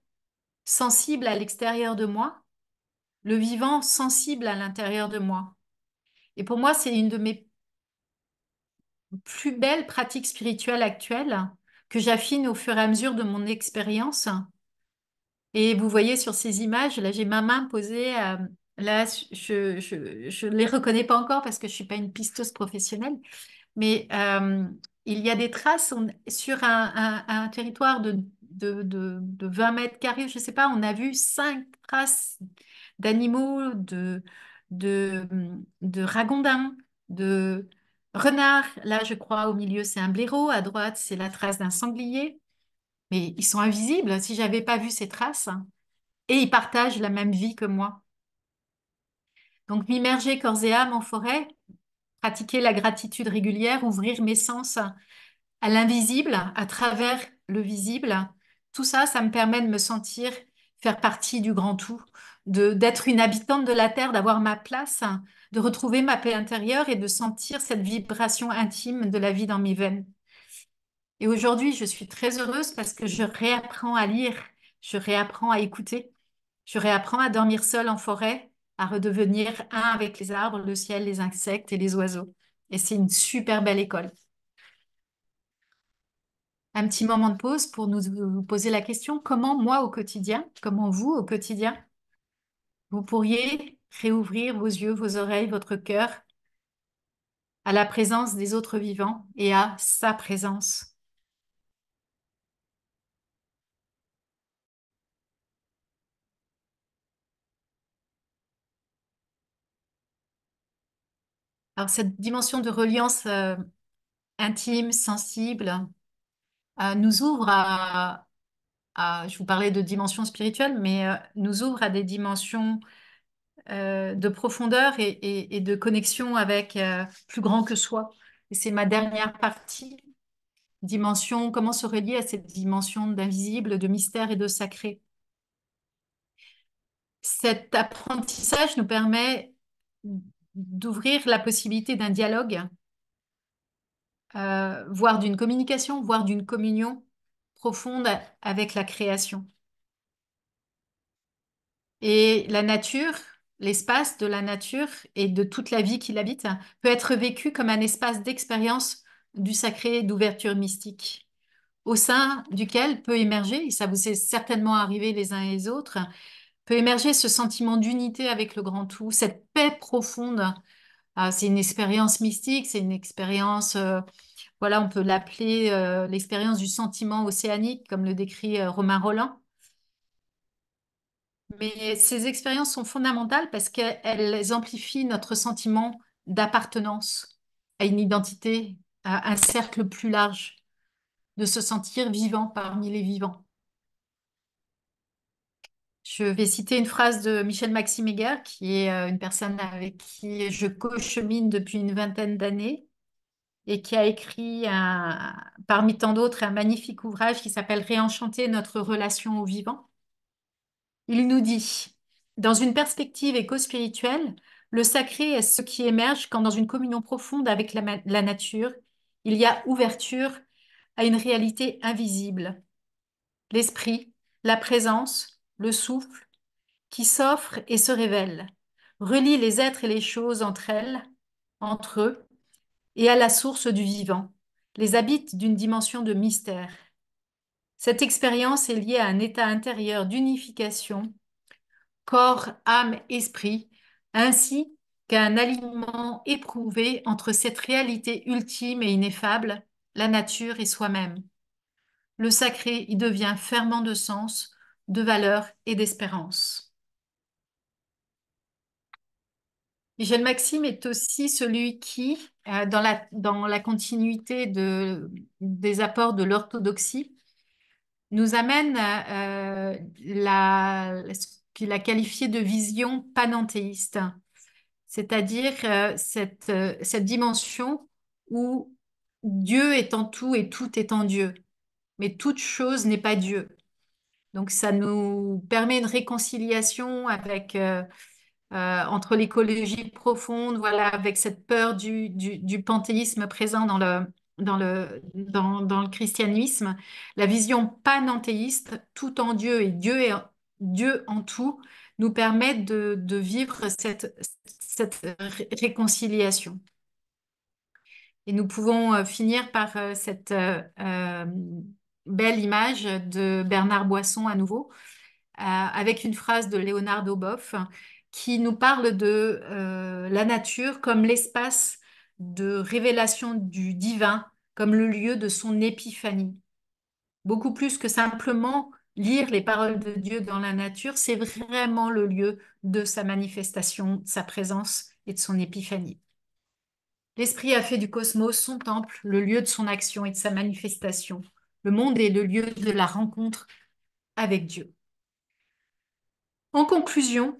sensible à l'extérieur de moi, le vivant sensible à l'intérieur de moi. Et pour moi, c'est une de mes plus belles pratiques spirituelles actuelles, que j'affine au fur et à mesure de mon expérience. Et vous voyez sur ces images, là j'ai ma main posée, euh, là je ne les reconnais pas encore parce que je ne suis pas une pisteuse professionnelle, mais euh, il y a des traces sur un, un, territoire de, de, de, 20 mètres carrés, je ne sais pas, on a vu cinq traces d'animaux, de, de, de ragondins, de, Renard, là, je crois, au milieu, c'est un blaireau. À droite, c'est la trace d'un sanglier. Mais ils sont invisibles. Si j'avais pas vu ces traces, et ils partagent la même vie que moi. Donc, m'immerger corps et âme en forêt, pratiquer la gratitude régulière, ouvrir mes sens à l'invisible, à travers le visible, tout ça, ça me permet de me sentir faire partie du grand tout, d'être une habitante de la terre, d'avoir ma place, de retrouver ma paix intérieure et de sentir cette vibration intime de la vie dans mes veines. Et aujourd'hui, je suis très heureuse parce que je réapprends à lire, je réapprends à écouter, je réapprends à dormir seule en forêt, à redevenir un avec les arbres, le ciel, les insectes et les oiseaux. Et c'est une super belle école. Un petit moment de pause pour nous poser la question, comment moi au quotidien, comment vous au quotidien, vous pourriez réouvrir vos yeux, vos oreilles, votre cœur à la présence des autres vivants et à sa présence. Alors cette dimension de reliance euh, intime, sensible, euh, nous ouvre à, je vous parlais de dimension spirituelle, mais euh, nous ouvre à des dimensions euh, de profondeur et, de connexion avec euh, plus grand que soi. Et c'est ma dernière partie, dimension, comment se relier à cette dimension d'invisible, de mystère et de sacré. Cet apprentissage nous permet d'ouvrir la possibilité d'un dialogue, voire d'une communication, voire d'une communion profonde avec la création. Et la nature, l'espace de la nature et de toute la vie qui l'habite peut être vécu comme un espace d'expérience du sacré, d'ouverture mystique, au sein duquel peut émerger, et ça vous est certainement arrivé les uns et les autres, peut émerger ce sentiment d'unité avec le grand tout, cette paix profonde. Ah, c'est une expérience mystique, c'est une expérience euh, voilà, on peut l'appeler euh, l'expérience du sentiment océanique, comme le décrit euh, Romain Roland. Mais ces expériences sont fondamentales parce qu'elles amplifient notre sentiment d'appartenance à une identité, à un cercle plus large, de se sentir vivant parmi les vivants. Je vais citer une phrase de Michel Maximéguer, qui est euh, une personne avec qui je cochemine depuis une vingtaine d'années, et qui a écrit, euh, parmi tant d'autres, un magnifique ouvrage qui s'appelle Réenchanter notre relation au vivant. Il nous dit, dans une perspective éco-spirituelle, le sacré est ce qui émerge quand, dans une communion profonde avec la nature, il y a ouverture à une réalité invisible. L'esprit, la présence, le souffle, qui s'offre et se révèle, relie les êtres et les choses entre elles, entre eux, et à la source du vivant, les habitent d'une dimension de mystère. Cette expérience est liée à un état intérieur d'unification, corps, âme, esprit, ainsi qu'à un alignement éprouvé entre cette réalité ultime et ineffable, la nature et soi-même. Le sacré y devient ferment de sens, de valeur et d'espérance. Michel Maxime est aussi celui qui, euh, dans, la, dans la continuité de, des apports de l'orthodoxie, nous amène euh, la, ce qu'il a qualifié de vision panenthéiste, c'est-à-dire euh, cette, euh, cette dimension où Dieu est en tout et tout est en Dieu, mais toute chose n'est pas Dieu. Donc ça nous permet une réconciliation avec euh, entre l'écologie profonde, voilà, avec cette peur du, panthéisme présent dans le, dans le, dans, le christianisme, la vision panenthéiste, tout en Dieu et Dieu, Dieu en tout, nous permet de, vivre cette, cette réconciliation. Et nous pouvons euh, finir par euh, cette belle image de Bernard Boisson à nouveau, avec une phrase de Léonard Boff qui nous parle de euh, la nature comme l'espace de révélation du divin, comme le lieu de son épiphanie. Beaucoup plus que simplement lire les paroles de Dieu dans la nature, c'est vraiment le lieu de sa manifestation, de sa présence et de son épiphanie. L'Esprit a fait du cosmos son temple, le lieu de son action et de sa manifestation. Le monde est le lieu de la rencontre avec Dieu. En conclusion,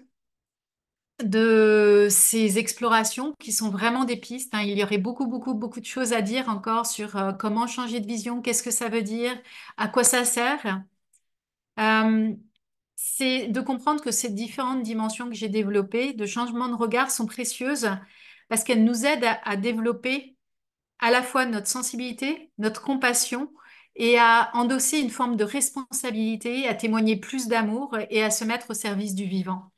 de ces explorations qui sont vraiment des pistes. Hein. Il y aurait beaucoup, beaucoup, beaucoup de choses à dire encore sur euh, comment changer de vision, qu'est-ce que ça veut dire, à quoi ça sert. Euh, c'est de comprendre que ces différentes dimensions que j'ai développées de changement de regard sont précieuses parce qu'elles nous aident à développer à la fois notre sensibilité, notre compassion et à endosser une forme de responsabilité, à témoigner plus d'amour et à se mettre au service du vivant.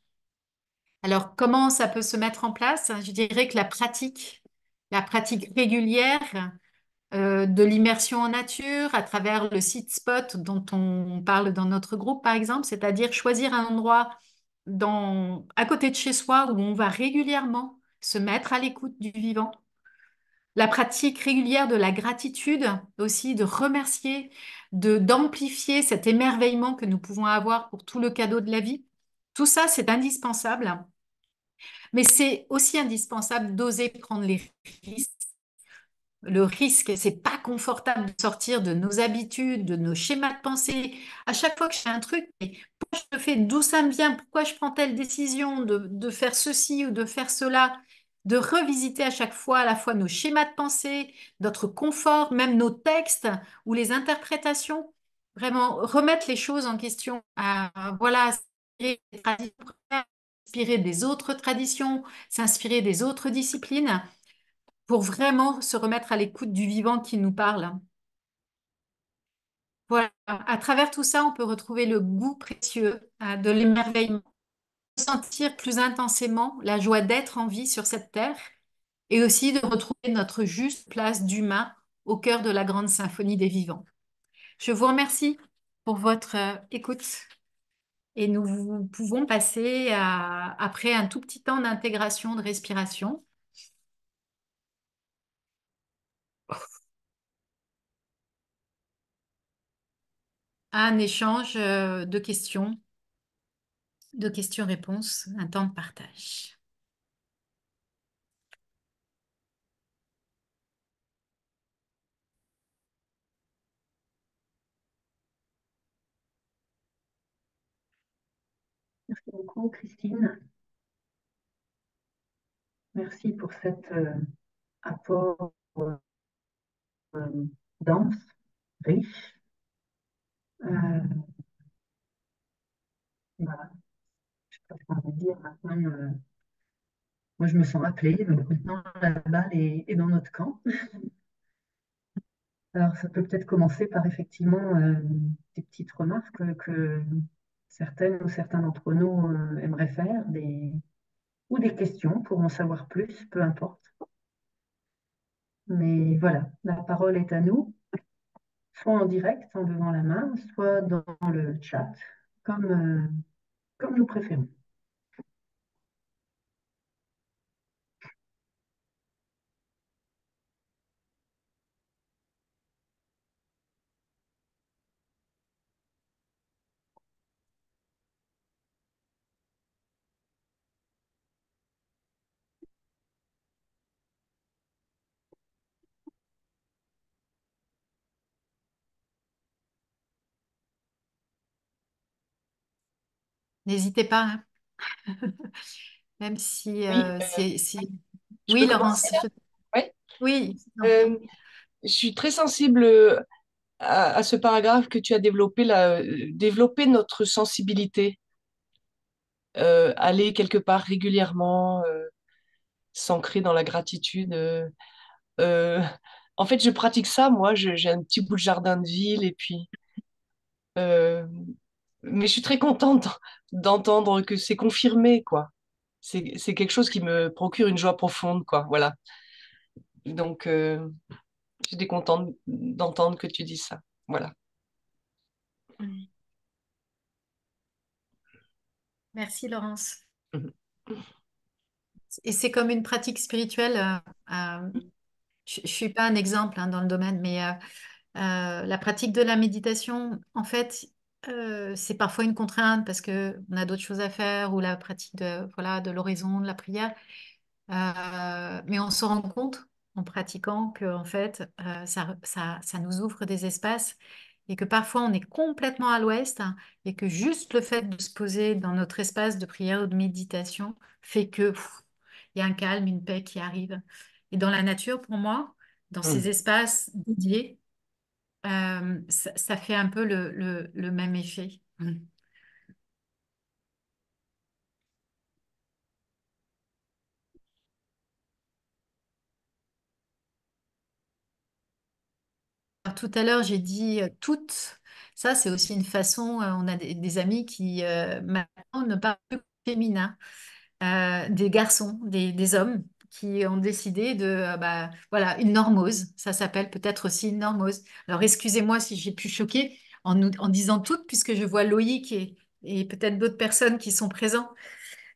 Alors, comment ça peut se mettre en place Je dirais que la pratique, la pratique régulière euh, de l'immersion en nature à travers le site spot dont on parle dans notre groupe, par exemple, c'est-à-dire choisir un endroit à côté de chez soi où on va régulièrement se mettre à l'écoute du vivant. La pratique régulière de la gratitude aussi, de remercier, de d'amplifier cet émerveillement que nous pouvons avoir pour tout le cadeau de la vie. Tout ça, c'est indispensable mais c'est aussi indispensable d'oser prendre les risques. Le risque, c'est pas confortable de sortir de nos habitudes, de nos schémas de pensée. À chaque fois que je fais un truc, pourquoi je le fais D'où ça me vient Pourquoi je prends telle décision de, faire ceci ou de faire cela de revisiter à chaque fois à la fois nos schémas de pensée, notre confort, même nos textes ou les interprétations. Vraiment remettre les choses en question. À, euh, voilà, s'inspirer des autres traditions, s'inspirer des autres disciplines pour vraiment se remettre à l'écoute du vivant qui nous parle. Voilà, à travers tout ça, on peut retrouver le goût précieux hein, de l'émerveillement, sentir plus intensément la joie d'être en vie sur cette terre et aussi de retrouver notre juste place d'humain au cœur de la grande symphonie des vivants. Je vous remercie pour votre euh, écoute. Et nous pouvons passer après un tout petit temps d'intégration, de respiration. à un échange euh, de questions, de questions-réponses, un temps de partage. beaucoup, Christine. Merci pour cet euh, apport euh, dense, riche. Euh, voilà. sais pas ce qu'on dire maintenant. Euh. moi, je me sens appelée, maintenant, la balle est dans notre camp. Alors, ça peut peut-être commencer par effectivement des petites remarques que, certaines ou certains d'entre nous euh, aimeraient faire, des, ou des questions pour en savoir plus, peu importe. Mais voilà, la parole est à nous, soit en direct en levant la main, soit dans le chat, comme, euh, comme nous préférons. N'hésitez pas. Hein. <laughs> Même si, Oui, euh, euh, c'est, Oui, Laurence. Oui. Oui, euh, je suis très sensible à, ce paragraphe que tu as développé là, développer notre sensibilité, aller quelque part régulièrement, s'ancrer dans la gratitude. en fait, je pratique ça, moi, j'ai un petit bout de jardin de ville et puis mais je suis très contente d'entendre que c'est confirmé, quoi. C'est quelque chose qui me procure une joie profonde, quoi. Voilà. Donc, euh, j'étais contente d'entendre que tu dis ça. Voilà. Mm. Merci, Laurence. Mm-hmm. Et c'est comme une pratique spirituelle. Euh, euh, je ne suis pas un exemple hein, dans le domaine, mais la pratique de la méditation, en fait, c'est parfois une contrainte parce que on a d'autres choses à faire ou la pratique de voilà de l'oraison, de la prière. mais on se rend compte en pratiquant que en fait ça, nous ouvre des espaces et que parfois on est complètement à l'ouest et que juste le fait de se poser dans notre espace de prière ou de méditation fait que il y a un calme, une paix qui arrive. Et dans la nature, pour moi, dans mmh. ces espaces dédiés, euh, ça, fait un peu le, même effet. Mmh. tout à l'heure, j'ai dit euh, toutes. Ça, c'est aussi une façon. Euh, on a des, amis qui maintenant ne parlent plus féminin, des garçons, des hommes qui ont décidé de, euh, bah, voilà, une normose, ça s'appelle peut-être aussi une normose. Alors excusez-moi si j'ai pu choquer en, en disant tout, puisque je vois Loïc et, et peut-être d'autres personnes qui sont présents.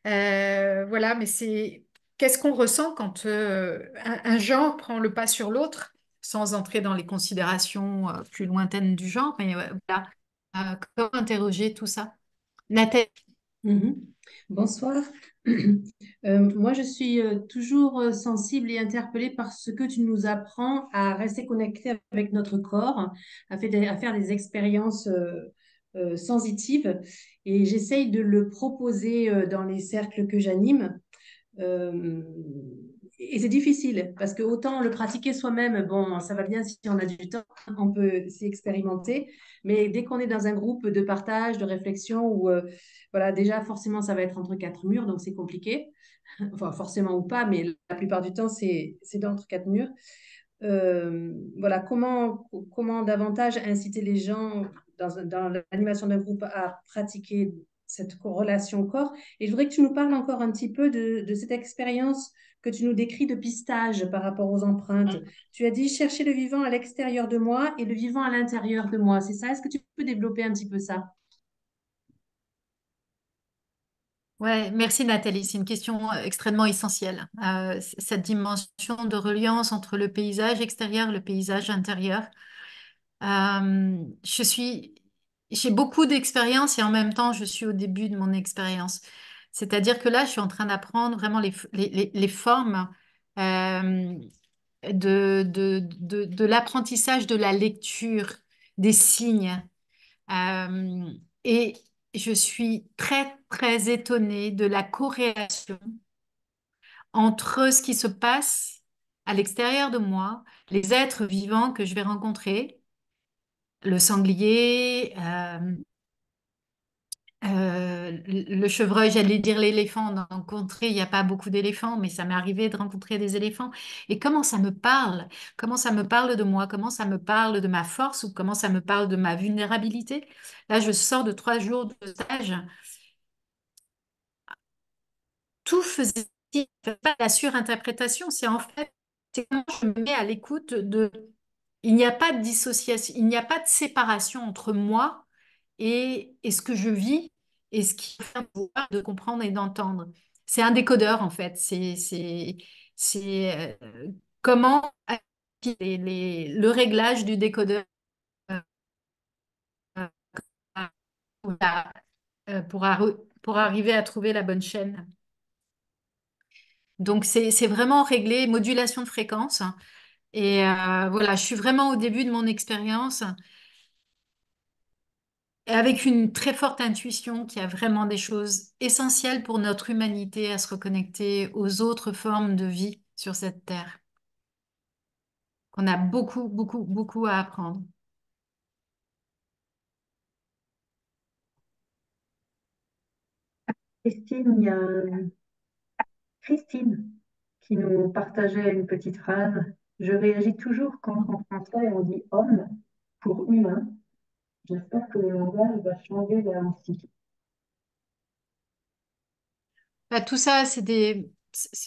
Euh, voilà, mais c'est qu'est-ce qu'on ressent quand euh, un, genre prend le pas sur l'autre, sans entrer dans les considérations plus lointaines du genre, mais voilà, comment interroger tout ça Nathalie Mhm. Bonsoir. <clears throat> Euh, moi, je suis euh, toujours euh, sensible et interpellée par ce que tu nous apprends à rester connecté avec notre corps, à, faire des expériences sensitives. Et j'essaye de le proposer dans les cercles que j'anime et c'est difficile parce que autant le pratiquer soi-même, bon, ça va bien si on a du temps, on peut s'y expérimenter. Mais dès qu'on est dans un groupe de partage, de réflexion, où euh, voilà, déjà forcément ça va être entre quatre murs, donc c'est compliqué. <laughs> Enfin, forcément ou pas, mais la plupart du temps c'est entre quatre murs. Euh, voilà, comment, comment davantage inciter les gens dans, l'animation d'un groupe à pratiquer cette relation corps. Et je voudrais que tu nous parles encore un petit peu de cette expérience que tu nous décris de pistage par rapport aux empreintes. Mm. Tu as dit chercher le vivant à l'extérieur de moi et le vivant à l'intérieur de moi. C'est ça Est-ce que tu peux développer un petit peu ça Ouais, merci Nathalie. C'est une question extrêmement essentielle. Euh, cette dimension de reliance entre le paysage extérieur, le paysage intérieur. Euh, je suis, j'ai beaucoup d'expérience et en même temps, je suis au début de mon expérience. C'est-à-dire que là, je suis en train d'apprendre vraiment les, formes euh, de, de, l'apprentissage de la lecture des signes. Euh, et je suis très, très étonnée de la corrélation entre ce qui se passe à l'extérieur de moi, les êtres vivants que je vais rencontrer, le sanglier, euh, euh, le chevreuil, j'allais dire l'éléphant, rencontrer, il n'y a pas beaucoup d'éléphants, mais ça m'est arrivé de rencontrer des éléphants. Et comment ça me parle Comment ça me parle de moi Comment ça me parle de ma force ou comment ça me parle de ma vulnérabilité Là, je sors de trois jours de stage. Tout faisait pas la surinterprétation, c'est en fait je me mets à l'écoute de. Il n'y a pas de dissociation, il n'y a pas de séparation entre moi et, ce que je vis et ce qui me de comprendre et d'entendre. C'est un décodeur en fait. C'est euh, comment le réglage du décodeur euh, euh, pour, arriver à trouver la bonne chaîne. Donc, c'est vraiment régler modulation de fréquence. Et voilà, je suis vraiment au début de mon expérience et avec une très forte intuition qu'il y a vraiment des choses essentielles pour notre humanité à se reconnecter aux autres formes de vie sur cette terre. Qu'on a beaucoup, beaucoup, beaucoup à apprendre. Christine, Christine qui nous partageait une petite phrase. Je réagis toujours quand en français on dit homme pour humain J'espère que le langage va changer Bah, tout ça, c'est des.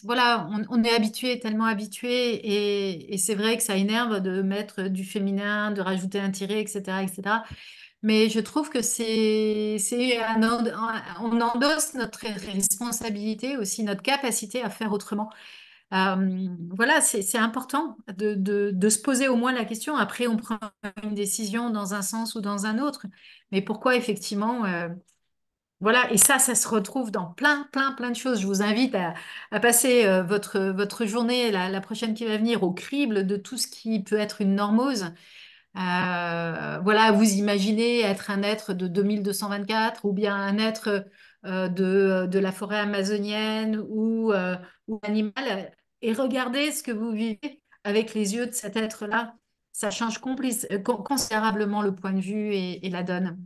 Voilà, on, est habitué, tellement habitué, et, c'est vrai que ça énerve de mettre du féminin, de rajouter un tiré etc., etc. Mais je trouve que c'est, un on endosse notre responsabilité aussi, notre capacité à faire autrement. Euh, voilà, c'est important de, se poser au moins la question. Après, on prend une décision dans un sens ou dans un autre. Mais pourquoi effectivement... Euh, voilà, et ça, ça se retrouve dans plein, plein, plein de choses. Je vous invite à, passer euh, votre, votre journée, la, prochaine qui va venir, au crible de tout ce qui peut être une normose. voilà, vous imaginez être un être de 2224 ou bien un être de, la forêt amazonienne ou, ou animal et regardez ce que vous vivez avec les yeux de cet être-là. Ça change euh, considérablement le point de vue et, la donne.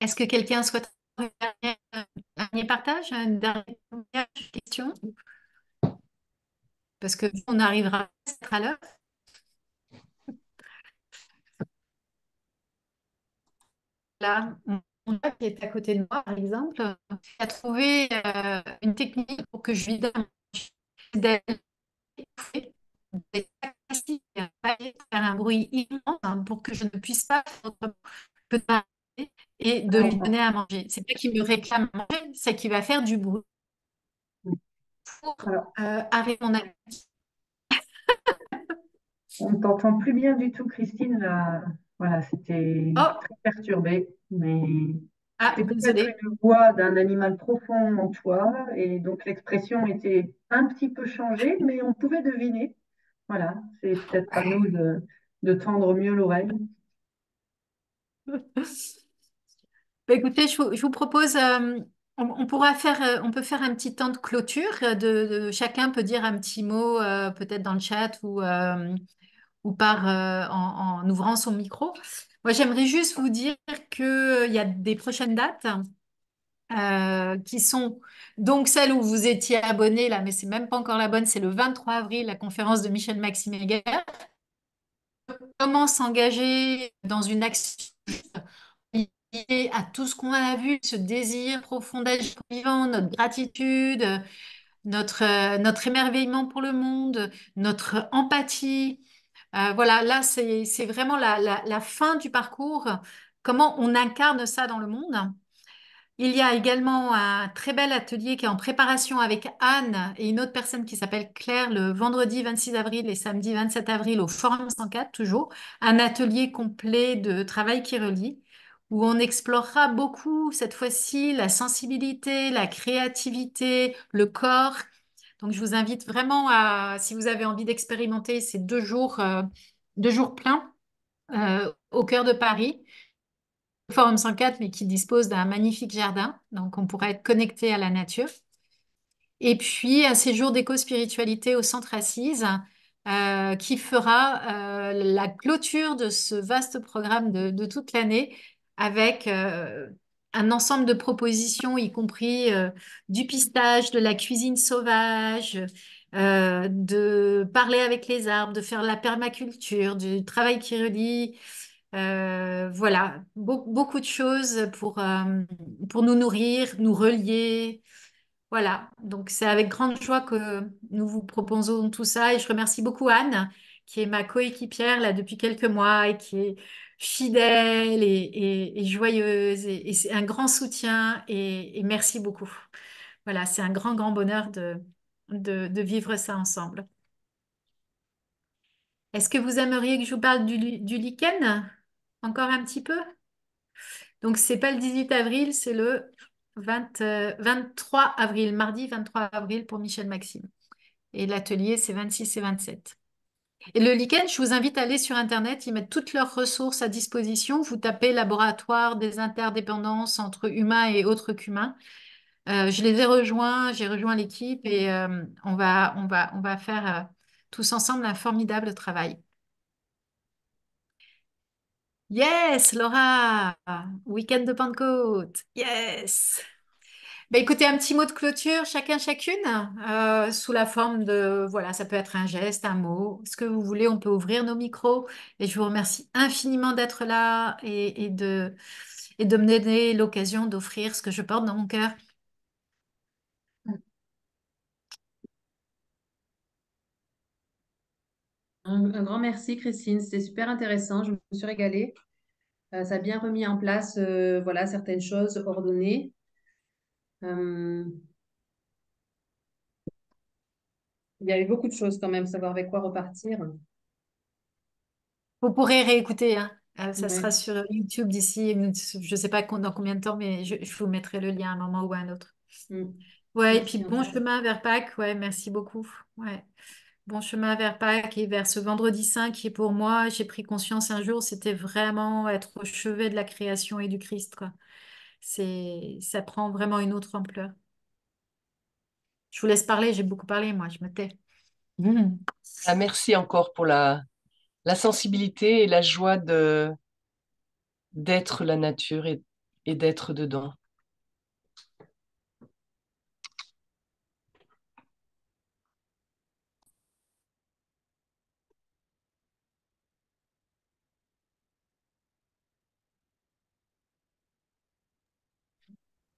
Est-ce que quelqu'un souhaite dernier partage, une dernière question Parce que on arrivera à l'heure. Là, mon qui est à côté de moi, par exemple, a trouvé euh, une technique pour que je lui donne faire un bruit immense hein, pour que je ne puisse pas faire autrement de lui donner à manger. C'est pas qu'il me réclame manger, c'est qu'il va faire du bruit pour euh, arrêter mon <laughs> On ne t'entend plus bien du tout, Christine. Voilà, c'était oh. très perturbé. Mais ah, c'est peut-être une voix d'un animal profond en toi. Et donc, l'expression était un petit peu changée, mais on pouvait deviner. Voilà, c'est peut-être à nous de, de tendre mieux l'oreille. <laughs> Bah, écoutez, je vous, propose, euh, on, pourra faire, euh, on peut faire un petit temps de clôture. Euh, de, chacun peut dire un petit mot, peut-être dans le chat ou, ou par, en, ouvrant son micro. Moi, j'aimerais juste vous dire qu'il y a des prochaines dates qui sont donc celles où vous étiez abonné là, mais n'est même pas encore la bonne. C'est le 23 avril, la conférence de Michel Maximéguer. Comment s'engager dans une action à tout ce qu'on a vu, ce désir profond d'agir vivant, notre gratitude, notre, euh, notre émerveillement pour le monde, notre empathie. Euh, voilà, là, c'est vraiment la, la, la, fin du parcours, comment on incarne ça dans le monde. Il y a également un très bel atelier qui est en préparation avec Anne et une autre personne qui s'appelle Claire le vendredi 26 avril et samedi 27 avril au Forum 104, toujours. Un atelier complet de travail qui relie où on explorera beaucoup cette fois-ci la sensibilité, la créativité, le corps. Donc je vous invite vraiment à, si vous avez envie d'expérimenter ces deux jours, euh, deux jours pleins euh, au cœur de Paris, Forum 104, mais qui dispose d'un magnifique jardin, donc on pourra être connecté à la nature. Et puis un séjour d'éco-spiritualité au centre Assise, euh, qui fera la clôture de ce vaste programme de toute l'année avec euh, un ensemble de propositions, y compris euh, du pistage, de la cuisine sauvage, euh, de parler avec les arbres, de faire la permaculture, du travail qui relie. voilà, beaucoup de choses pour, pour nous nourrir, nous relier. Voilà, donc c'est avec grande joie que nous vous proposons tout ça et je remercie beaucoup Anne qui est ma coéquipière là depuis quelques mois et qui est fidèle et, et joyeuse et, c'est un grand soutien et, merci beaucoup. Voilà, c'est un grand, grand bonheur de, de, vivre ça ensemble. Est-ce que vous aimeriez que je vous parle du, du lichen encore un petit peu Donc, ce n'est pas le 18 avril, c'est le 23 avril, mardi 23 avril pour Michel Maxime. Et l'atelier, c'est 26 et 27. Et le lichen, je vous invite à aller sur Internet, ils mettent toutes leurs ressources à disposition. Vous tapez laboratoire des interdépendances entre humains et autres qu'humains. Euh, je les ai rejoints, j'ai rejoint l'équipe et euh, on, va, on, va, on va faire euh, tous ensemble un formidable travail. Yes, Laura, week-end de Pentecôte. Yes. Bah, écoutez, un petit mot de clôture, chacun, chacune, euh, sous la forme de, voilà, ça peut être un geste, un mot, ce que vous voulez, on peut ouvrir nos micros. Et je vous remercie infiniment d'être là et, de, et de me donner l'occasion d'offrir ce que je porte dans mon cœur. Un, grand merci, Christine. C'était super intéressant. Je me suis régalée. Euh, ça a bien remis en place euh, voilà, certaines choses ordonnées. Hum. Il y avait beaucoup de choses quand même, savoir avec quoi repartir. Vous pourrez réécouter, hein. euh, ça sera sur YouTube d'ici, je ne sais pas dans combien de temps, mais je, vous mettrai le lien à un moment ou à un autre. Hum. Ouais, et puis bon chemin vers Pâques, ouais, merci beaucoup. Ouais. Bon chemin vers Pâques et vers ce vendredi saint qui, pour moi, j'ai pris conscience un jour, c'était vraiment être au chevet de la création et du Christ, c'est, ça prend vraiment une autre ampleur. Je vous laisse parler, j'ai beaucoup parlé, moi, je me tais. Mmh. Ah, merci encore pour la, la sensibilité et la joie de, d'être la nature et, et d'être dedans.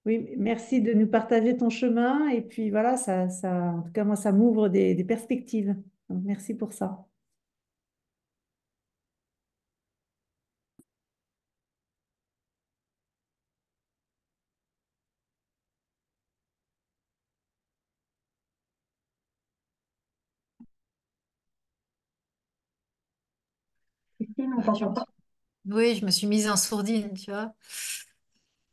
Oui, merci de nous partager ton chemin. Et puis voilà, ça, ça en tout cas, moi, ça m'ouvre des, perspectives. merci pour ça. Oui, je me suis mise en sourdine, tu vois.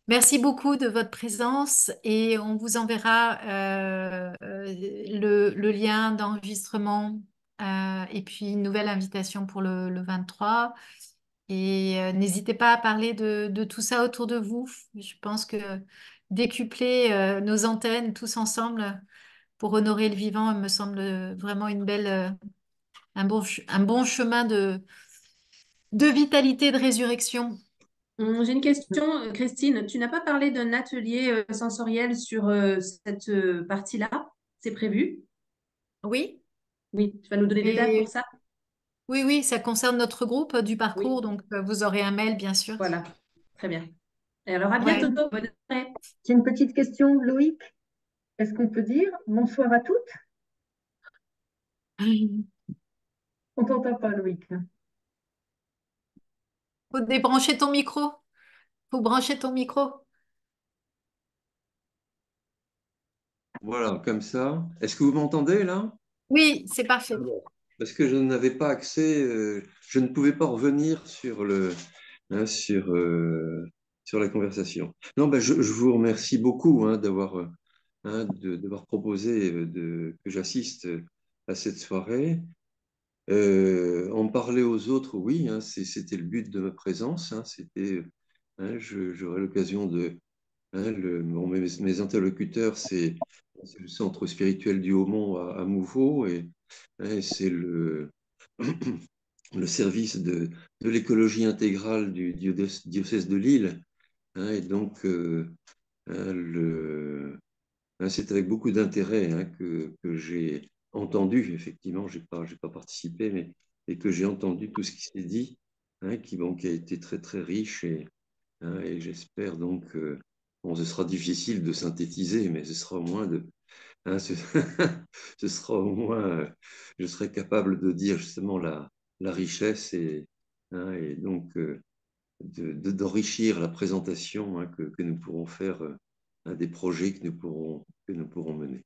Merci beaucoup de votre présence et on vous enverra euh, le, lien d'enregistrement euh, et puis une nouvelle invitation pour le, 23. Et euh, n'hésitez pas à parler de, tout ça autour de vous. Je pense que décupler nos antennes tous ensemble pour honorer le vivant me semble vraiment une belle, un, bon, chemin de, de vitalité, de résurrection. Mmh, j'ai une question, mmh. euh, Christine. Tu n'as pas parlé d'un atelier euh, sensoriel sur euh, cette partie-là C'est prévu Oui. Oui, tu vas nous donner des dates pour ça Oui, oui, ça concerne notre groupe du parcours, donc vous aurez un mail, bien sûr. Voilà, très bien. Et alors, à bientôt. Ouais. J'ai une petite question, Loïc. Est-ce qu'on peut dire bonsoir à toutes <laughs> On t'entend pas, Loïc. Faut débrancher ton micro. Faut brancher ton micro. Voilà, comme ça. Est-ce que vous m'entendez là Oui, c'est parfait. Parce que je n'avais pas accès, euh, je ne pouvais pas revenir sur, le, hein, euh, sur, la conversation. Non, ben, je, vous remercie beaucoup hein, d'avoir euh, hein, proposé que j'assiste à cette soirée. Euh, en parler aux autres, oui, hein, c'était le but de ma présence. Hein, c'était, hein, j'aurai l'occasion de. mes, interlocuteurs, c'est le centre spirituel du Haut-Mont à, Mouvaux, Mouveau et, c'est le, <clears throat> service de, l'écologie intégrale du, diocèse de Lille. et donc, euh, c'est avec beaucoup d'intérêt que j'ai entendu, effectivement, je n'ai pas, pas participé, mais et que j'ai entendu tout ce qui s'est dit, hein, qui, bon, a été très très riche et, hein, et j'espère donc, on bon, ce sera difficile de synthétiser, mais ce sera au moins de, hein, <laughs> ce, sera au moins, euh, je serai capable de dire justement la, la richesse et, et donc euh, d'enrichir la présentation que, nous pourrons faire euh, des projets que nous pourrons, que nous pourrons mener.